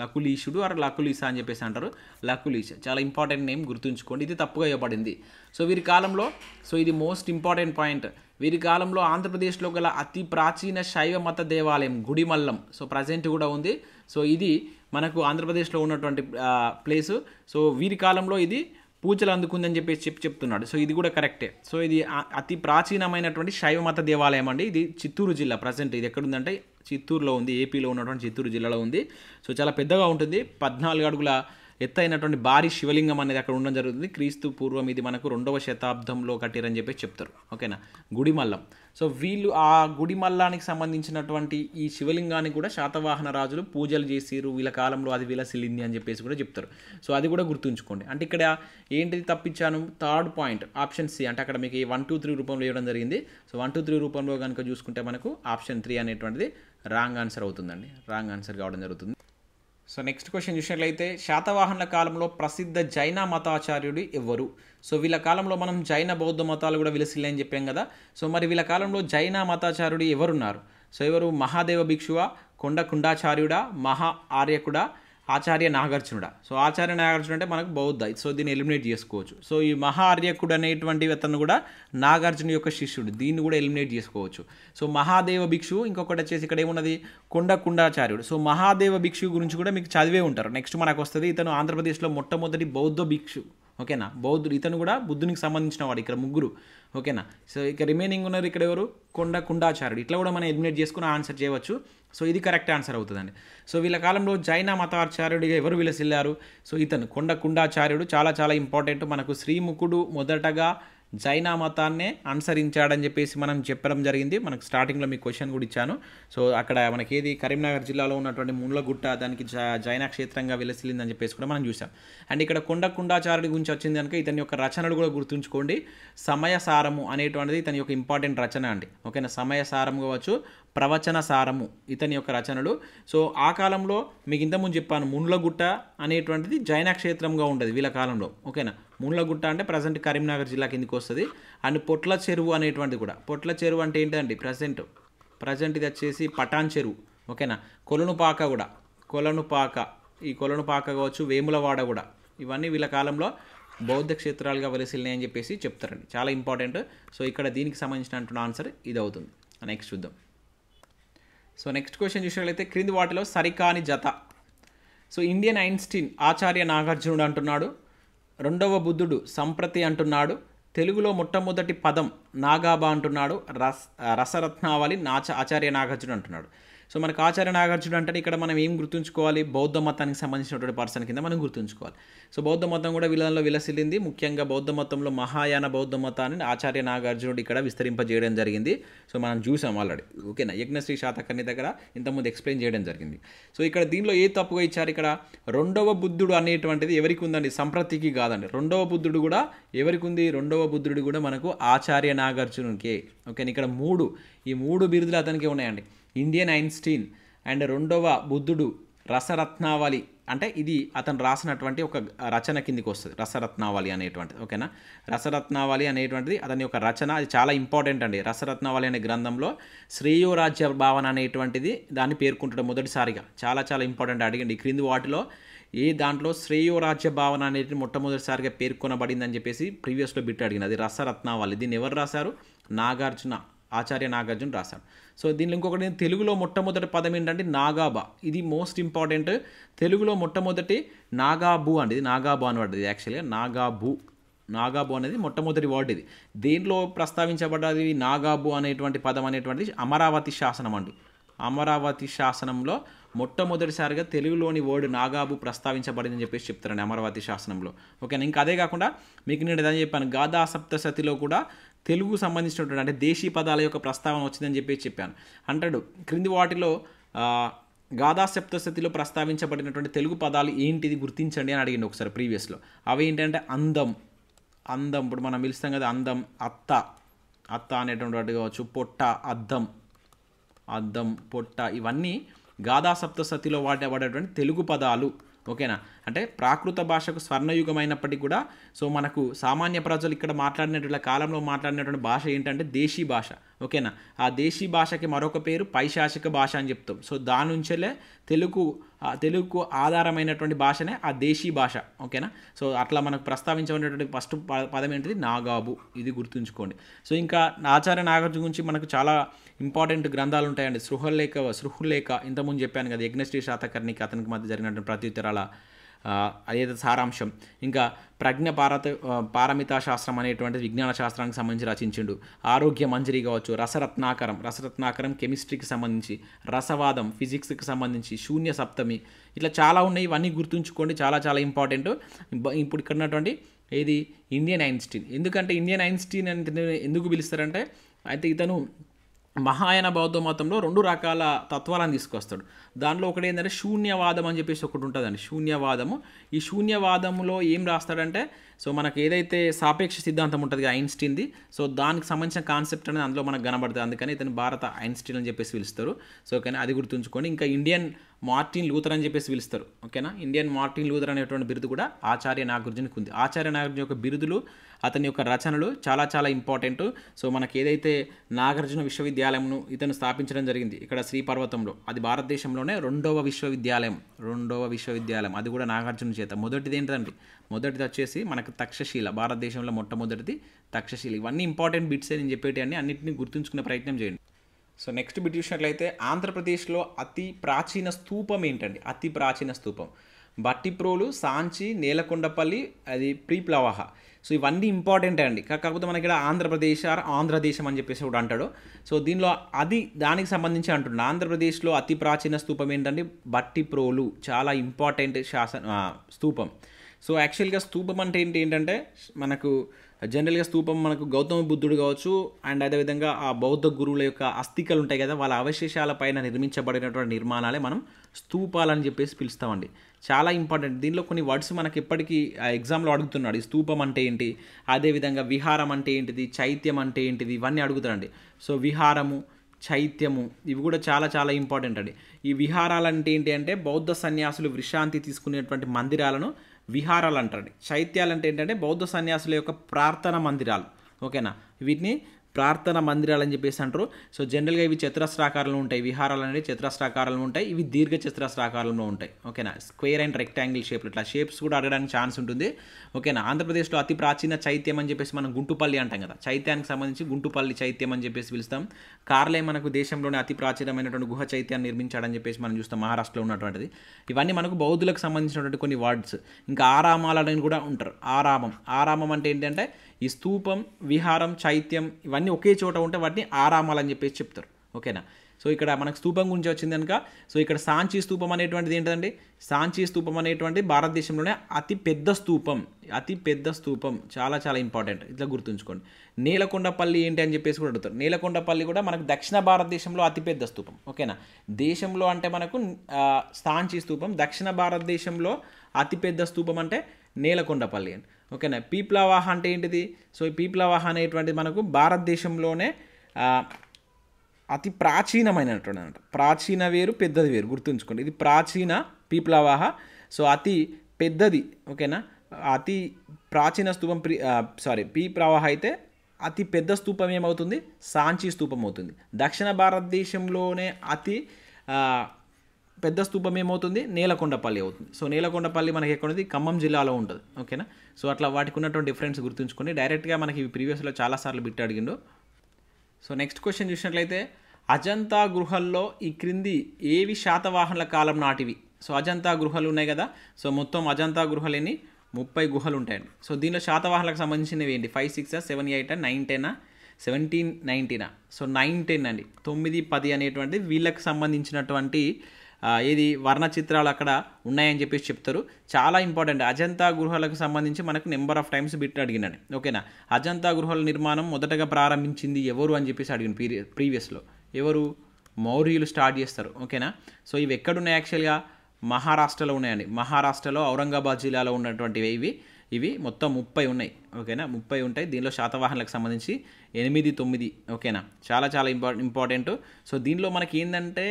లకులీషుడు ఆర్ లకులీస అని చెప్పేసి అంటారు లకులీష చాలా ఇంపార్టెంట్ నేమ్ గుర్తుంచుకోండి ఇది తప్పుగా ఇవ్వబడింది సో వీరి కాలంలో సో ఇది మోస్ట్ ఇంపార్టెంట్ పాయింట్ వీరి కాలంలో ఆంధ్రప్రదేశ్లో గల అతి ప్రాచీన శైవ మత దేవాలయం గుడిమల్లం సో ప్రజెంట్ కూడా ఉంది సో ఇది మనకు ఆంధ్రప్రదేశ్లో ఉన్నటువంటి ప్లేసు సో వీరి కాలంలో ఇది పూజలు అందుకుందని చెప్పేసి చెప్పి చెప్తున్నాడు సో ఇది కూడా కరెక్టే సో ఇది అతి ప్రాచీనమైనటువంటి శైవ మత దేవాలయం అండి ఇది చిత్తూరు జిల్లా ప్రజెంట్ ఇది ఎక్కడుందంటే చిత్తూరులో ఉంది ఏపీలో ఉన్నటువంటి చిత్తూరు జిల్లాలో ఉంది సో చాలా పెద్దగా ఉంటుంది పద్నాలుగు అడుగుల ఎత్తైనటువంటి భారీ శివలింగం అనేది అక్కడ ఉండడం జరుగుతుంది క్రీస్తు పూర్వం ఇది మనకు రెండవ శతాబ్దంలో కట్టారని చెప్పి చెప్తారు ఓకేనా గుడిమల్లం సో వీళ్ళు ఆ గుడిమల్లానికి సంబంధించినటువంటి ఈ శివలింగాన్ని కూడా శాతవాహన రాజులు పూజలు చేసిరు వీళ్ళ కాలంలో అది విలసిల్లింది అని చెప్పేసి కూడా చెప్తారు సో అది కూడా గుర్తుంచుకోండి అంటే ఇక్కడ ఏంటిది తప్పించాను థర్డ్ పాయింట్ ఆప్షన్ సి అంటే అక్కడ మీకు వన్ టూ త్రీ రూపంలో ఇవ్వడం జరిగింది సో వన్ టూ త్రీ రూపంలో కనుక చూసుకుంటే మనకు ఆప్షన్ త్రీ అనేటువంటిది రాంగ్ ఆన్సర్ అవుతుందండి రాంగ్ ఆన్సర్ కావడం జరుగుతుంది సో నెక్స్ట్ క్వశ్చన్ చూసినట్లయితే శాతవాహనుల కాలంలో ప్రసిద్ధ జైన మతాచార్యుడు ఎవరు సో వీళ్ళ కాలంలో మనం జైన బౌద్ధ మతాలు కూడా అని చెప్పాం కదా సో మరి వీళ్ళ కాలంలో జైన మతాచార్యుడు ఎవరున్నారు సో ఎవరు మహాదేవ భిక్షువ కొండ కుండాచార్యుడా మహా ఆర్యకుడా ఆచార్య నాగార్జునుడ సో ఆచార్య నాగార్జునుడు అంటే మనకు బౌద్ధ సో దీన్ని ఎలిమినేట్ చేసుకోవచ్చు సో ఈ మహార్యకుడు అనేటువంటి అతను కూడా నాగార్జున యొక్క శిష్యుడు దీన్ని కూడా ఎలిమినేట్ చేసుకోవచ్చు సో మహాదేవ భిక్షు ఇంకొకటి వచ్చేసి ఇక్కడ ఏమున్నది కొండ కుండాచార్యుడు సో మహాదేవ భిక్షు గురించి కూడా మీకు చదివే ఉంటారు నెక్స్ట్ మనకు వస్తుంది ఇతను ఆంధ్రప్రదేశ్లో మొట్టమొదటి బౌద్ధ భిక్షు ఓకేనా బౌద్ధుడు ఇతను కూడా బుద్ధునికి సంబంధించిన వాడు ఇక్కడ ముగ్గురు ఓకేనా సో ఇక రిమైనింగ్ ఉన్నారు ఇక్కడ ఎవరు కొండ కుండాచార్యుడు ఇట్లా కూడా మనం ఎడ్మినేట్ చేసుకుని ఆన్సర్ చేయవచ్చు సో ఇది కరెక్ట్ ఆన్సర్ అవుతుందండి సో వీళ్ళ కాలంలో జైన మతాచార్యుడిగా ఎవరు విలసిల్లారు సో ఇతను కొండ కుండాచార్యుడు చాలా చాలా ఇంపార్టెంట్ మనకు శ్రీముఖుడు మొదటగా జైన మతాన్నే అనుసరించాడని చెప్పేసి మనం చెప్పడం జరిగింది మనకు స్టార్టింగ్లో మీ క్వశ్చన్ కూడా ఇచ్చాను సో అక్కడ మనకి ఏది కరీంనగర్ జిల్లాలో ఉన్నటువంటి ముండ్లగుట్ట దానికి జైన క్షేత్రంగా అని చెప్పేసి కూడా మనం చూసాం అండ్ ఇక్కడ కొండ కుండాచారుడి గురించి వచ్చింది కనుక ఇతని యొక్క రచనలు కూడా గుర్తుంచుకోండి సమయసారము అనేటువంటిది ఇతని యొక్క ఇంపార్టెంట్ రచన అండి ఓకేనా సమయసారం కావచ్చు ప్రవచన సారము ఇతని యొక్క రచనలు సో ఆ కాలంలో మీకు ఇంతకుముందు చెప్పాను ముండ్లగుట్ట అనేటువంటిది జైన క్షేత్రంగా ఉండదు వీళ్ళ కాలంలో ఓకేనా ముండ్లగుట్ట అంటే ప్రజెంట్ కరీంనగర్ జిల్లా కిందికి వస్తుంది అండ్ పొట్ల చెరువు అనేటువంటిది కూడా పొట్ల చెరువు అంటే ఏంటండి ప్రజెంట్ ప్రజెంట్ ఇది వచ్చేసి పటాన్ చెరువు ఓకేనా కొలనుపాక కూడా కొలనుపాక ఈ కొలనుపాక కావచ్చు వేములవాడ కూడా ఇవన్నీ వీళ్ళ కాలంలో బౌద్ధ క్షేత్రాలుగా అని చెప్పేసి చెప్తారండి చాలా ఇంపార్టెంట్ సో ఇక్కడ దీనికి సంబంధించినటువంటి ఆన్సర్ ఇది అవుతుంది నెక్స్ట్ చూద్దాం సో నెక్స్ట్ క్వశ్చన్ చూసినట్లయితే క్రింది వాటిలో సరికాని జత సో ఇండియన్ ఐన్స్టీన్ ఆచార్య నాగార్జునుడు అంటున్నాడు రెండవ బుద్ధుడు సంప్రతి అంటున్నాడు తెలుగులో మొట్టమొదటి పదం నాగాబా అంటున్నాడు రస్ రసరత్నావళి నాచ ఆచార్య నాగార్జున అంటున్నాడు సో మనకు ఆచార్య నాగార్జున అంటే ఇక్కడ మనం ఏం గుర్తుంచుకోవాలి బౌద్ధ మతానికి సంబంధించినటువంటి పర్సన్ కింద మనం గుర్తుంచుకోవాలి సో బౌద్ధ మతం కూడా వీళ్ళలో విలసిల్లింది ముఖ్యంగా బౌద్ధ మతంలో మహాయాన బౌద్ధ మతాన్ని ఆచార్య నాగార్జునుడు ఇక్కడ విస్తరింపజేయడం జరిగింది సో మనం చూసాం ఆల్రెడీ ఓకేనా యజ్ఞశ్రీ శాతకర్ణి దగ్గర ఇంతకుముందు ఎక్స్ప్లెయిన్ చేయడం జరిగింది సో ఇక్కడ దీనిలో ఏ తప్పుగా ఇచ్చారు ఇక్కడ రెండవ బుద్ధుడు అనేటువంటిది ఎవరికి ఉందండి సంప్రతికి కాదండి రెండవ బుద్ధుడు కూడా ఎవరికి ఉంది రెండవ బుద్ధుడు కూడా మనకు ఆచార్య నాగార్జునుకే ఓకే ఇక్కడ మూడు ఈ మూడు బిరుదులు అతనికి ఉన్నాయండి ఇండియన్ ఐన్స్టీన్ అండ్ రెండవ బుద్ధుడు రసరత్నావళి అంటే ఇది అతను రాసినటువంటి ఒక రచన కిందికి వస్తుంది రసరత్నావళి అనేటువంటిది ఓకేనా రసరత్నావళి అనేటువంటిది అతని యొక్క రచన అది చాలా ఇంపార్టెంట్ అండి రసరత్నావళి అనే గ్రంథంలో శ్రేయోరాజ్య భావన అనేటువంటిది దాన్ని పేర్కొంటాడు మొదటిసారిగా చాలా చాలా ఇంపార్టెంట్ అడిగండి క్రింది వాటిలో ఏ దాంట్లో శ్రేయోరాజ్య భావన అనేది మొట్టమొదటిసారిగా పేర్కొనబడిందని చెప్పేసి ప్రీవియస్లో బిట్ అది రసరత్నావళి దీన్ని ఎవరు రాశారు నాగార్జున ఆచార్య నాగార్జున రాశాడు సో దీనిలో ఇంకొకటి తెలుగులో మొట్టమొదటి పదం ఏంటంటే నాగాబా ఇది మోస్ట్ ఇంపార్టెంట్ తెలుగులో మొట్టమొదటి నాగాబు అండి ఇది నాగాబు అని ఇది యాక్చువల్గా నాగాబు నాగాబు అనేది మొట్టమొదటి వర్డ్ ఇది దీంట్లో ప్రస్తావించబడ్డది నాగాబు అనేటువంటి పదం అనేటువంటి అమరావతి శాసనం అండి అమరావతి శాసనంలో మొట్టమొదటిసారిగా తెలుగులోని వర్డ్ నాగాబు అని చెప్పేసి చెప్తారండి అమరావతి శాసనంలో ఓకేనా ఇంకా అదే కాకుండా మీకు నేను ఏదైనా చెప్పాను గాదా సప్తశతిలో కూడా తెలుగు సంబంధించినటువంటి అంటే దేశీ పదాల యొక్క ప్రస్తావన వచ్చిందని చెప్పి చెప్పాను అంటాడు క్రింది వాటిలో గాథా సప్తశతిలో ప్రస్తావించబడినటువంటి తెలుగు పదాలు ఏంటిది గుర్తించండి అని అడిగింది ఒకసారి ప్రీవియస్లో అవి ఏంటంటే అందం అందం ఇప్పుడు మనం పిలుస్తాం కదా అందం అత్త అత్త అనేటువంటి కావచ్చు పొట్ట అద్దం అద్దం పొట్ట ఇవన్నీ గాథా సప్తశతిలో వాడబడేటువంటి తెలుగు పదాలు ఓకేనా అంటే ప్రాకృత భాషకు స్వర్ణయుగం అయినప్పటికీ కూడా సో మనకు సామాన్య ప్రజలు ఇక్కడ మాట్లాడినటువంటి కాలంలో మాట్లాడినటువంటి భాష ఏంటంటే దేశీ భాష ఓకేనా ఆ దేశీ భాషకి మరొక పేరు పైశాసిక భాష అని చెప్తాం సో దాని నుంచేలే తెలుగు తెలుగుకు ఆధారమైనటువంటి భాషనే ఆ దేశీ భాష ఓకేనా సో అట్లా మనకు ప్రస్తావించబడినటువంటి ఫస్ట్ పదం ఏంటిది నాగాబు ఇది గుర్తుంచుకోండి సో ఇంకా ఆచార్య నాగార్జు గురించి మనకు చాలా ఇంపార్టెంట్ గ్రంథాలు ఉంటాయండి సృహలేఖ సృహులేఖ ఇంతకుముందు చెప్పాను కదా యజ్ఞశ్రీ శాతకర్ణికి అతనికి మధ్య జరిగినటువంటి ప్రత్యుత్తరాల అదేదో సారాంశం ఇంకా ప్రజ్ఞ పారత పారమితా శాస్త్రం అనేటువంటి విజ్ఞాన శాస్త్రానికి సంబంధించి రచించిండు ఆరోగ్య మంజరి కావచ్చు రసరత్నాకరం రసరత్నాకరం కెమిస్ట్రీకి సంబంధించి రసవాదం ఫిజిక్స్కి సంబంధించి శూన్య సప్తమి ఇట్లా చాలా ఉన్నాయి ఇవన్నీ గుర్తుంచుకోండి చాలా చాలా ఇంపార్టెంట్ ఇప్పుడు ఇక్కడ ఉన్నటువంటి ఏది ఇండియన్ ఐన్స్టీన్ ఎందుకంటే ఇండియన్ ఐన్స్టీన్ అని ఎందుకు పిలుస్తారంటే అయితే ఇతను మహాయన బౌద్ధ మతంలో రెండు రకాల తత్వాలను తీసుకొస్తాడు దానిలో ఒకటి ఏంటంటే శూన్యవాదం అని చెప్పేసి ఒకటి ఉంటుందండి శూన్యవాదము ఈ శూన్యవాదంలో ఏం రాస్తాడంటే సో మనకు ఏదైతే సాపేక్ష సిద్ధాంతం ఉంటుంది ఐన్స్టీన్ది సో దానికి సంబంధించిన కాన్సెప్ట్ అనేది అందులో మనకు కనబడుతుంది అందుకని ఇతను భారత ఐన్స్టీన్ అని చెప్పేసి పిలుస్తారు సో కానీ అది గుర్తుంచుకొని ఇంకా ఇండియన్ మార్టిన్ లూథర్ అని చెప్పేసి పిలుస్తారు ఓకేనా ఇండియన్ మార్టిన్ లూథర్ అనేటువంటి బిరుదు కూడా ఆచార్య నాగార్జునకు ఉంది ఆచార్య నాగార్జున యొక్క బిరుదులు అతని యొక్క రచనలు చాలా చాలా ఇంపార్టెంట్ సో మనకి ఏదైతే నాగార్జున విశ్వవిద్యాలయంను ఇతను స్థాపించడం జరిగింది ఇక్కడ శ్రీపర్వతంలో అది భారతదేశంలోనే రెండవ విశ్వవిద్యాలయం రెండవ విశ్వవిద్యాలయం అది కూడా నాగార్జున చేత మొదటిది ఏంటండి మొదటిది వచ్చేసి మనకు తక్షశీల భారతదేశంలో మొట్టమొదటిది తక్షశీల ఇవన్నీ ఇంపార్టెంట్ బిట్స్ నేను చెప్పేటి అన్ని అన్నింటినీ గుర్తుంచుకునే ప్రయత్నం చేయండి సో నెక్స్ట్ బిట్ చూసినట్లయితే ఆంధ్రప్రదేశ్లో అతి ప్రాచీన స్థూపం ఏంటండి అతి ప్రాచీన స్థూపం బట్టిప్రోలు సాంచి నేలకొండపల్లి అది ప్రీప్లవాహ సో ఇవన్నీ ఇంపార్టెంట్ అండి కాకపోతే మనకి ఇక్కడ ఆంధ్రప్రదేశ్ ఆర్ ఆంధ్రదేశం అని చెప్పేసి కూడా అంటాడు సో దీనిలో అది దానికి సంబంధించి అంటుండే ఆంధ్రప్రదేశ్లో అతి ప్రాచీన స్థూపం ఏంటంటే బట్టిప్రోలు చాలా ఇంపార్టెంట్ శాసన స్థూపం సో యాక్చువల్గా స్థూపం అంటే ఏంటి ఏంటంటే మనకు జనరల్గా స్తూపం మనకు గౌతమ బుద్ధుడు కావచ్చు అండ్ అదేవిధంగా ఆ బౌద్ధ గురువుల యొక్క అస్థికలు ఉంటాయి కదా వాళ్ళ అవశేషాల పైన నిర్మించబడినటువంటి నిర్మాణాలే మనం స్తూపాలని చెప్పేసి పిలుస్తామండి చాలా ఇంపార్టెంట్ దీనిలో కొన్ని వర్డ్స్ మనకి ఎప్పటికీ ఎగ్జామ్లో అడుగుతున్నాడు ఈ స్తూపం అంటే ఏంటి అదేవిధంగా విహారం అంటే ఏంటిది చైత్యం అంటే ఏంటిది ఇవన్నీ అడుగుతారండి సో విహారము చైత్యము ఇవి కూడా చాలా చాలా ఇంపార్టెంట్ అండి ఈ విహారాలు అంటే ఏంటి అంటే బౌద్ధ సన్యాసులు విశ్రాంతి తీసుకునేటువంటి మందిరాలను విహారాలు అంటారండి చైత్యాలు అంటే ఏంటంటే బౌద్ధ సన్యాసుల యొక్క ప్రార్థన మందిరాలు ఓకేనా వీటిని ప్రార్థన మందిరాలు అని చెప్పేసి అంటారు సో జనరల్గా ఇవి చతురస్రాకారంలో ఉంటాయి విహారాలు అనేవి చతురస్రాకారంలో ఉంటాయి ఇవి దీర్ఘ చతురస్రాకారంలో ఉంటాయి ఓకేనా స్క్వేర్ అండ్ రెక్టాంగిల్ షేప్లు ఇట్లా షేప్స్ కూడా అడగడానికి ఛాన్స్ ఉంటుంది ఓకేనా ఆంధ్రప్రదేశ్లో అతి ప్రాచీన చైత్యం అని చెప్పేసి మనం గుంటుపల్లి అంటాం కదా చైత్యానికి సంబంధించి గుంటుపల్లి చైత్యం అని చెప్పేసి పిలుస్తాం కార్లే మనకు దేశంలోనే అతి ప్రాచీనమైనటువంటి గుహ చైత్యాన్ని నిర్మించాడని చెప్పేసి మనం చూస్తాం మహారాష్ట్రలో ఉన్నటువంటిది ఇవన్నీ మనకు బౌద్ధులకు సంబంధించినటువంటి కొన్ని వర్డ్స్ ఇంకా ఆరామాలని కూడా ఉంటారు ఆరామం ఆరామం అంటే ఏంటంటే ఈ స్థూపం విహారం చైత్యం ఇవన్నీ ఇవన్నీ ఒకే చోట ఉంటే వాటిని ఆరామాలు అని చెప్పేసి చెప్తారు ఓకేనా సో ఇక్కడ మనకు స్థూపం గురించి వచ్చింది కనుక సో ఇక్కడ సాంచి స్థూపం అనేటువంటిది ఏంటండి సాంచి స్థూపం అనేటువంటి భారతదేశంలోనే అతి పెద్ద స్థూపం అతి పెద్ద స్థూపం చాలా చాలా ఇంపార్టెంట్ ఇట్లా గుర్తుంచుకోండి నేలకొండపల్లి ఏంటి అని చెప్పేసి కూడా అడుగుతారు నేలకొండపల్లి కూడా మనకు దక్షిణ భారతదేశంలో అతిపెద్ద స్థూపం ఓకేనా దేశంలో అంటే మనకు సాంచి స్థూపం దక్షిణ భారతదేశంలో అతిపెద్ద స్థూపం అంటే నేలకొండపల్లి అండి ఓకేనా పీప్లవాహ అంటే ఏంటిది సో ఈ పీప్లవాహ అనేటువంటిది మనకు భారతదేశంలోనే అతి ప్రాచీనమైనటువంటి అనమాట ప్రాచీన వేరు పెద్దది వేరు గుర్తుంచుకోండి ఇది ప్రాచీన పీప్లవాహ సో అతి పెద్దది ఓకేనా అతి ప్రాచీన స్తూపం ప్రి సారీ పీ ప్రవాహ అయితే అతి పెద్ద స్తూపం ఏమవుతుంది సాంచి స్తూపం అవుతుంది దక్షిణ భారతదేశంలోనే అతి పెద్ద స్థూపం ఏమవుతుంది నేలకొండపల్లి అవుతుంది సో నేలకొండపల్లి మనకి ఉంది ఖమ్మం జిల్లాలో ఉంటుంది ఓకేనా సో అట్లా వాటికి ఉన్నటువంటి డిఫరెన్స్ గుర్తుంచుకొని డైరెక్ట్గా మనకి ప్రీవియస్లో చాలాసార్లు బిట్ అడిగిండు సో నెక్స్ట్ క్వశ్చన్ చూసినట్లయితే అజంతా గృహల్లో ఈ క్రింది ఏవి శాతవాహనుల కాలం నాటివి సో అజంతా గృహలు ఉన్నాయి కదా సో మొత్తం అజంతా గృహలేని ముప్పై గుహలు ఉంటాయండి సో దీనిలో శాతవాహనలకు సంబంధించినవి ఏంటి five six seven eight nine టెనా సెవెంటీన్ నైన్టీనా సో నైన్ టెన్ అండి తొమ్మిది పది అనేటువంటి వీళ్ళకి సంబంధించినటువంటి ఏది వర్ణ చిత్రాలు అక్కడ ఉన్నాయని చెప్పేసి చెప్తారు చాలా ఇంపార్టెంట్ అజంతా గృహాలకు సంబంధించి మనకు నెంబర్ ఆఫ్ టైమ్స్ బిట్ అడిగినాడు ఓకేనా అజంతా గృహాల నిర్మాణం మొదటగా ప్రారంభించింది ఎవరు అని చెప్పేసి అడిగిన పీరియడ్ ప్రీవియస్లో ఎవరు మౌర్యులు స్టార్ట్ చేస్తారు ఓకేనా సో ఇవి ఎక్కడున్నాయి యాక్చువల్గా మహారాష్ట్రలో ఉన్నాయండి మహారాష్ట్రలో ఔరంగాబాద్ జిల్లాలో ఉన్నటువంటివి ఇవి ఇవి మొత్తం ముప్పై ఉన్నాయి ఓకేనా ముప్పై ఉంటాయి దీనిలో శాతవాహనలకు సంబంధించి ఎనిమిది తొమ్మిది ఓకేనా చాలా చాలా ఇంపార్టెంట్ సో దీనిలో మనకి ఏంటంటే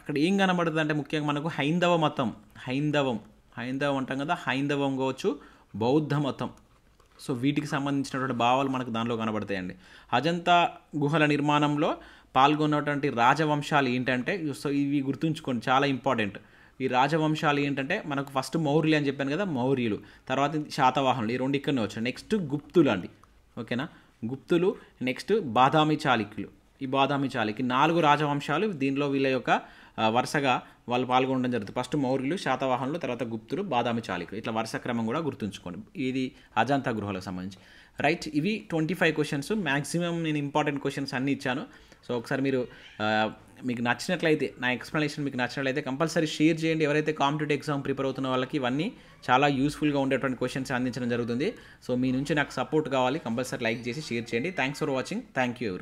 అక్కడ ఏం కనబడుతుంది అంటే ముఖ్యంగా మనకు హైందవ మతం హైందవం హైందవం అంటాం కదా హైందవం కావచ్చు బౌద్ధ మతం సో వీటికి సంబంధించినటువంటి భావాలు మనకు దానిలో కనబడతాయండి అజంతా గుహల నిర్మాణంలో పాల్గొన్నటువంటి రాజవంశాలు ఏంటంటే సో ఇవి గుర్తుంచుకోండి చాలా ఇంపార్టెంట్ ఈ రాజవంశాలు ఏంటంటే మనకు ఫస్ట్ మౌర్యులు అని చెప్పాను కదా మౌర్యులు తర్వాత శాతవాహనులు ఈ రెండు ఇక్కడనే వచ్చాయి నెక్స్ట్ గుప్తులు అండి ఓకేనా గుప్తులు నెక్స్ట్ బాదామి చాళుక్యులు ఈ బాదామి చాళుక్య నాలుగు రాజవంశాలు దీనిలో వీళ్ళ యొక్క వరుసగా వాళ్ళు పాల్గొనడం జరుగుతుంది ఫస్ట్ మౌర్యులు శాతవాహనులు తర్వాత గుప్తులు బాదామి చాలికులు ఇట్లా వరుస క్రమం కూడా గుర్తుంచుకోండి ఇది అజాంతా గృహాలకు సంబంధించి రైట్ ఇవి ట్వంటీ ఫైవ్ క్వశ్చన్స్ మ్యాక్సిమం నేను ఇంపార్టెంట్ క్వశ్చన్స్ అన్నీ ఇచ్చాను సో ఒకసారి మీరు మీకు నచ్చినట్లయితే నా ఎక్స్ప్లెనేషన్ మీకు నచ్చినట్లయితే కంపల్సరీ షేర్ చేయండి ఎవరైతే కాంపిటేటివ్ ఎగ్జామ్ ప్రిపేర్ అవుతున్న వాళ్ళకి ఇవన్నీ చాలా యూస్ఫుల్గా ఉండేటువంటి క్వశ్చన్స్ అందించడం జరుగుతుంది సో మీ నుంచి నాకు సపోర్ట్ కావాలి కంపల్సరీ లైక్ చేసి షేర్ చేయండి thanks for watching thank you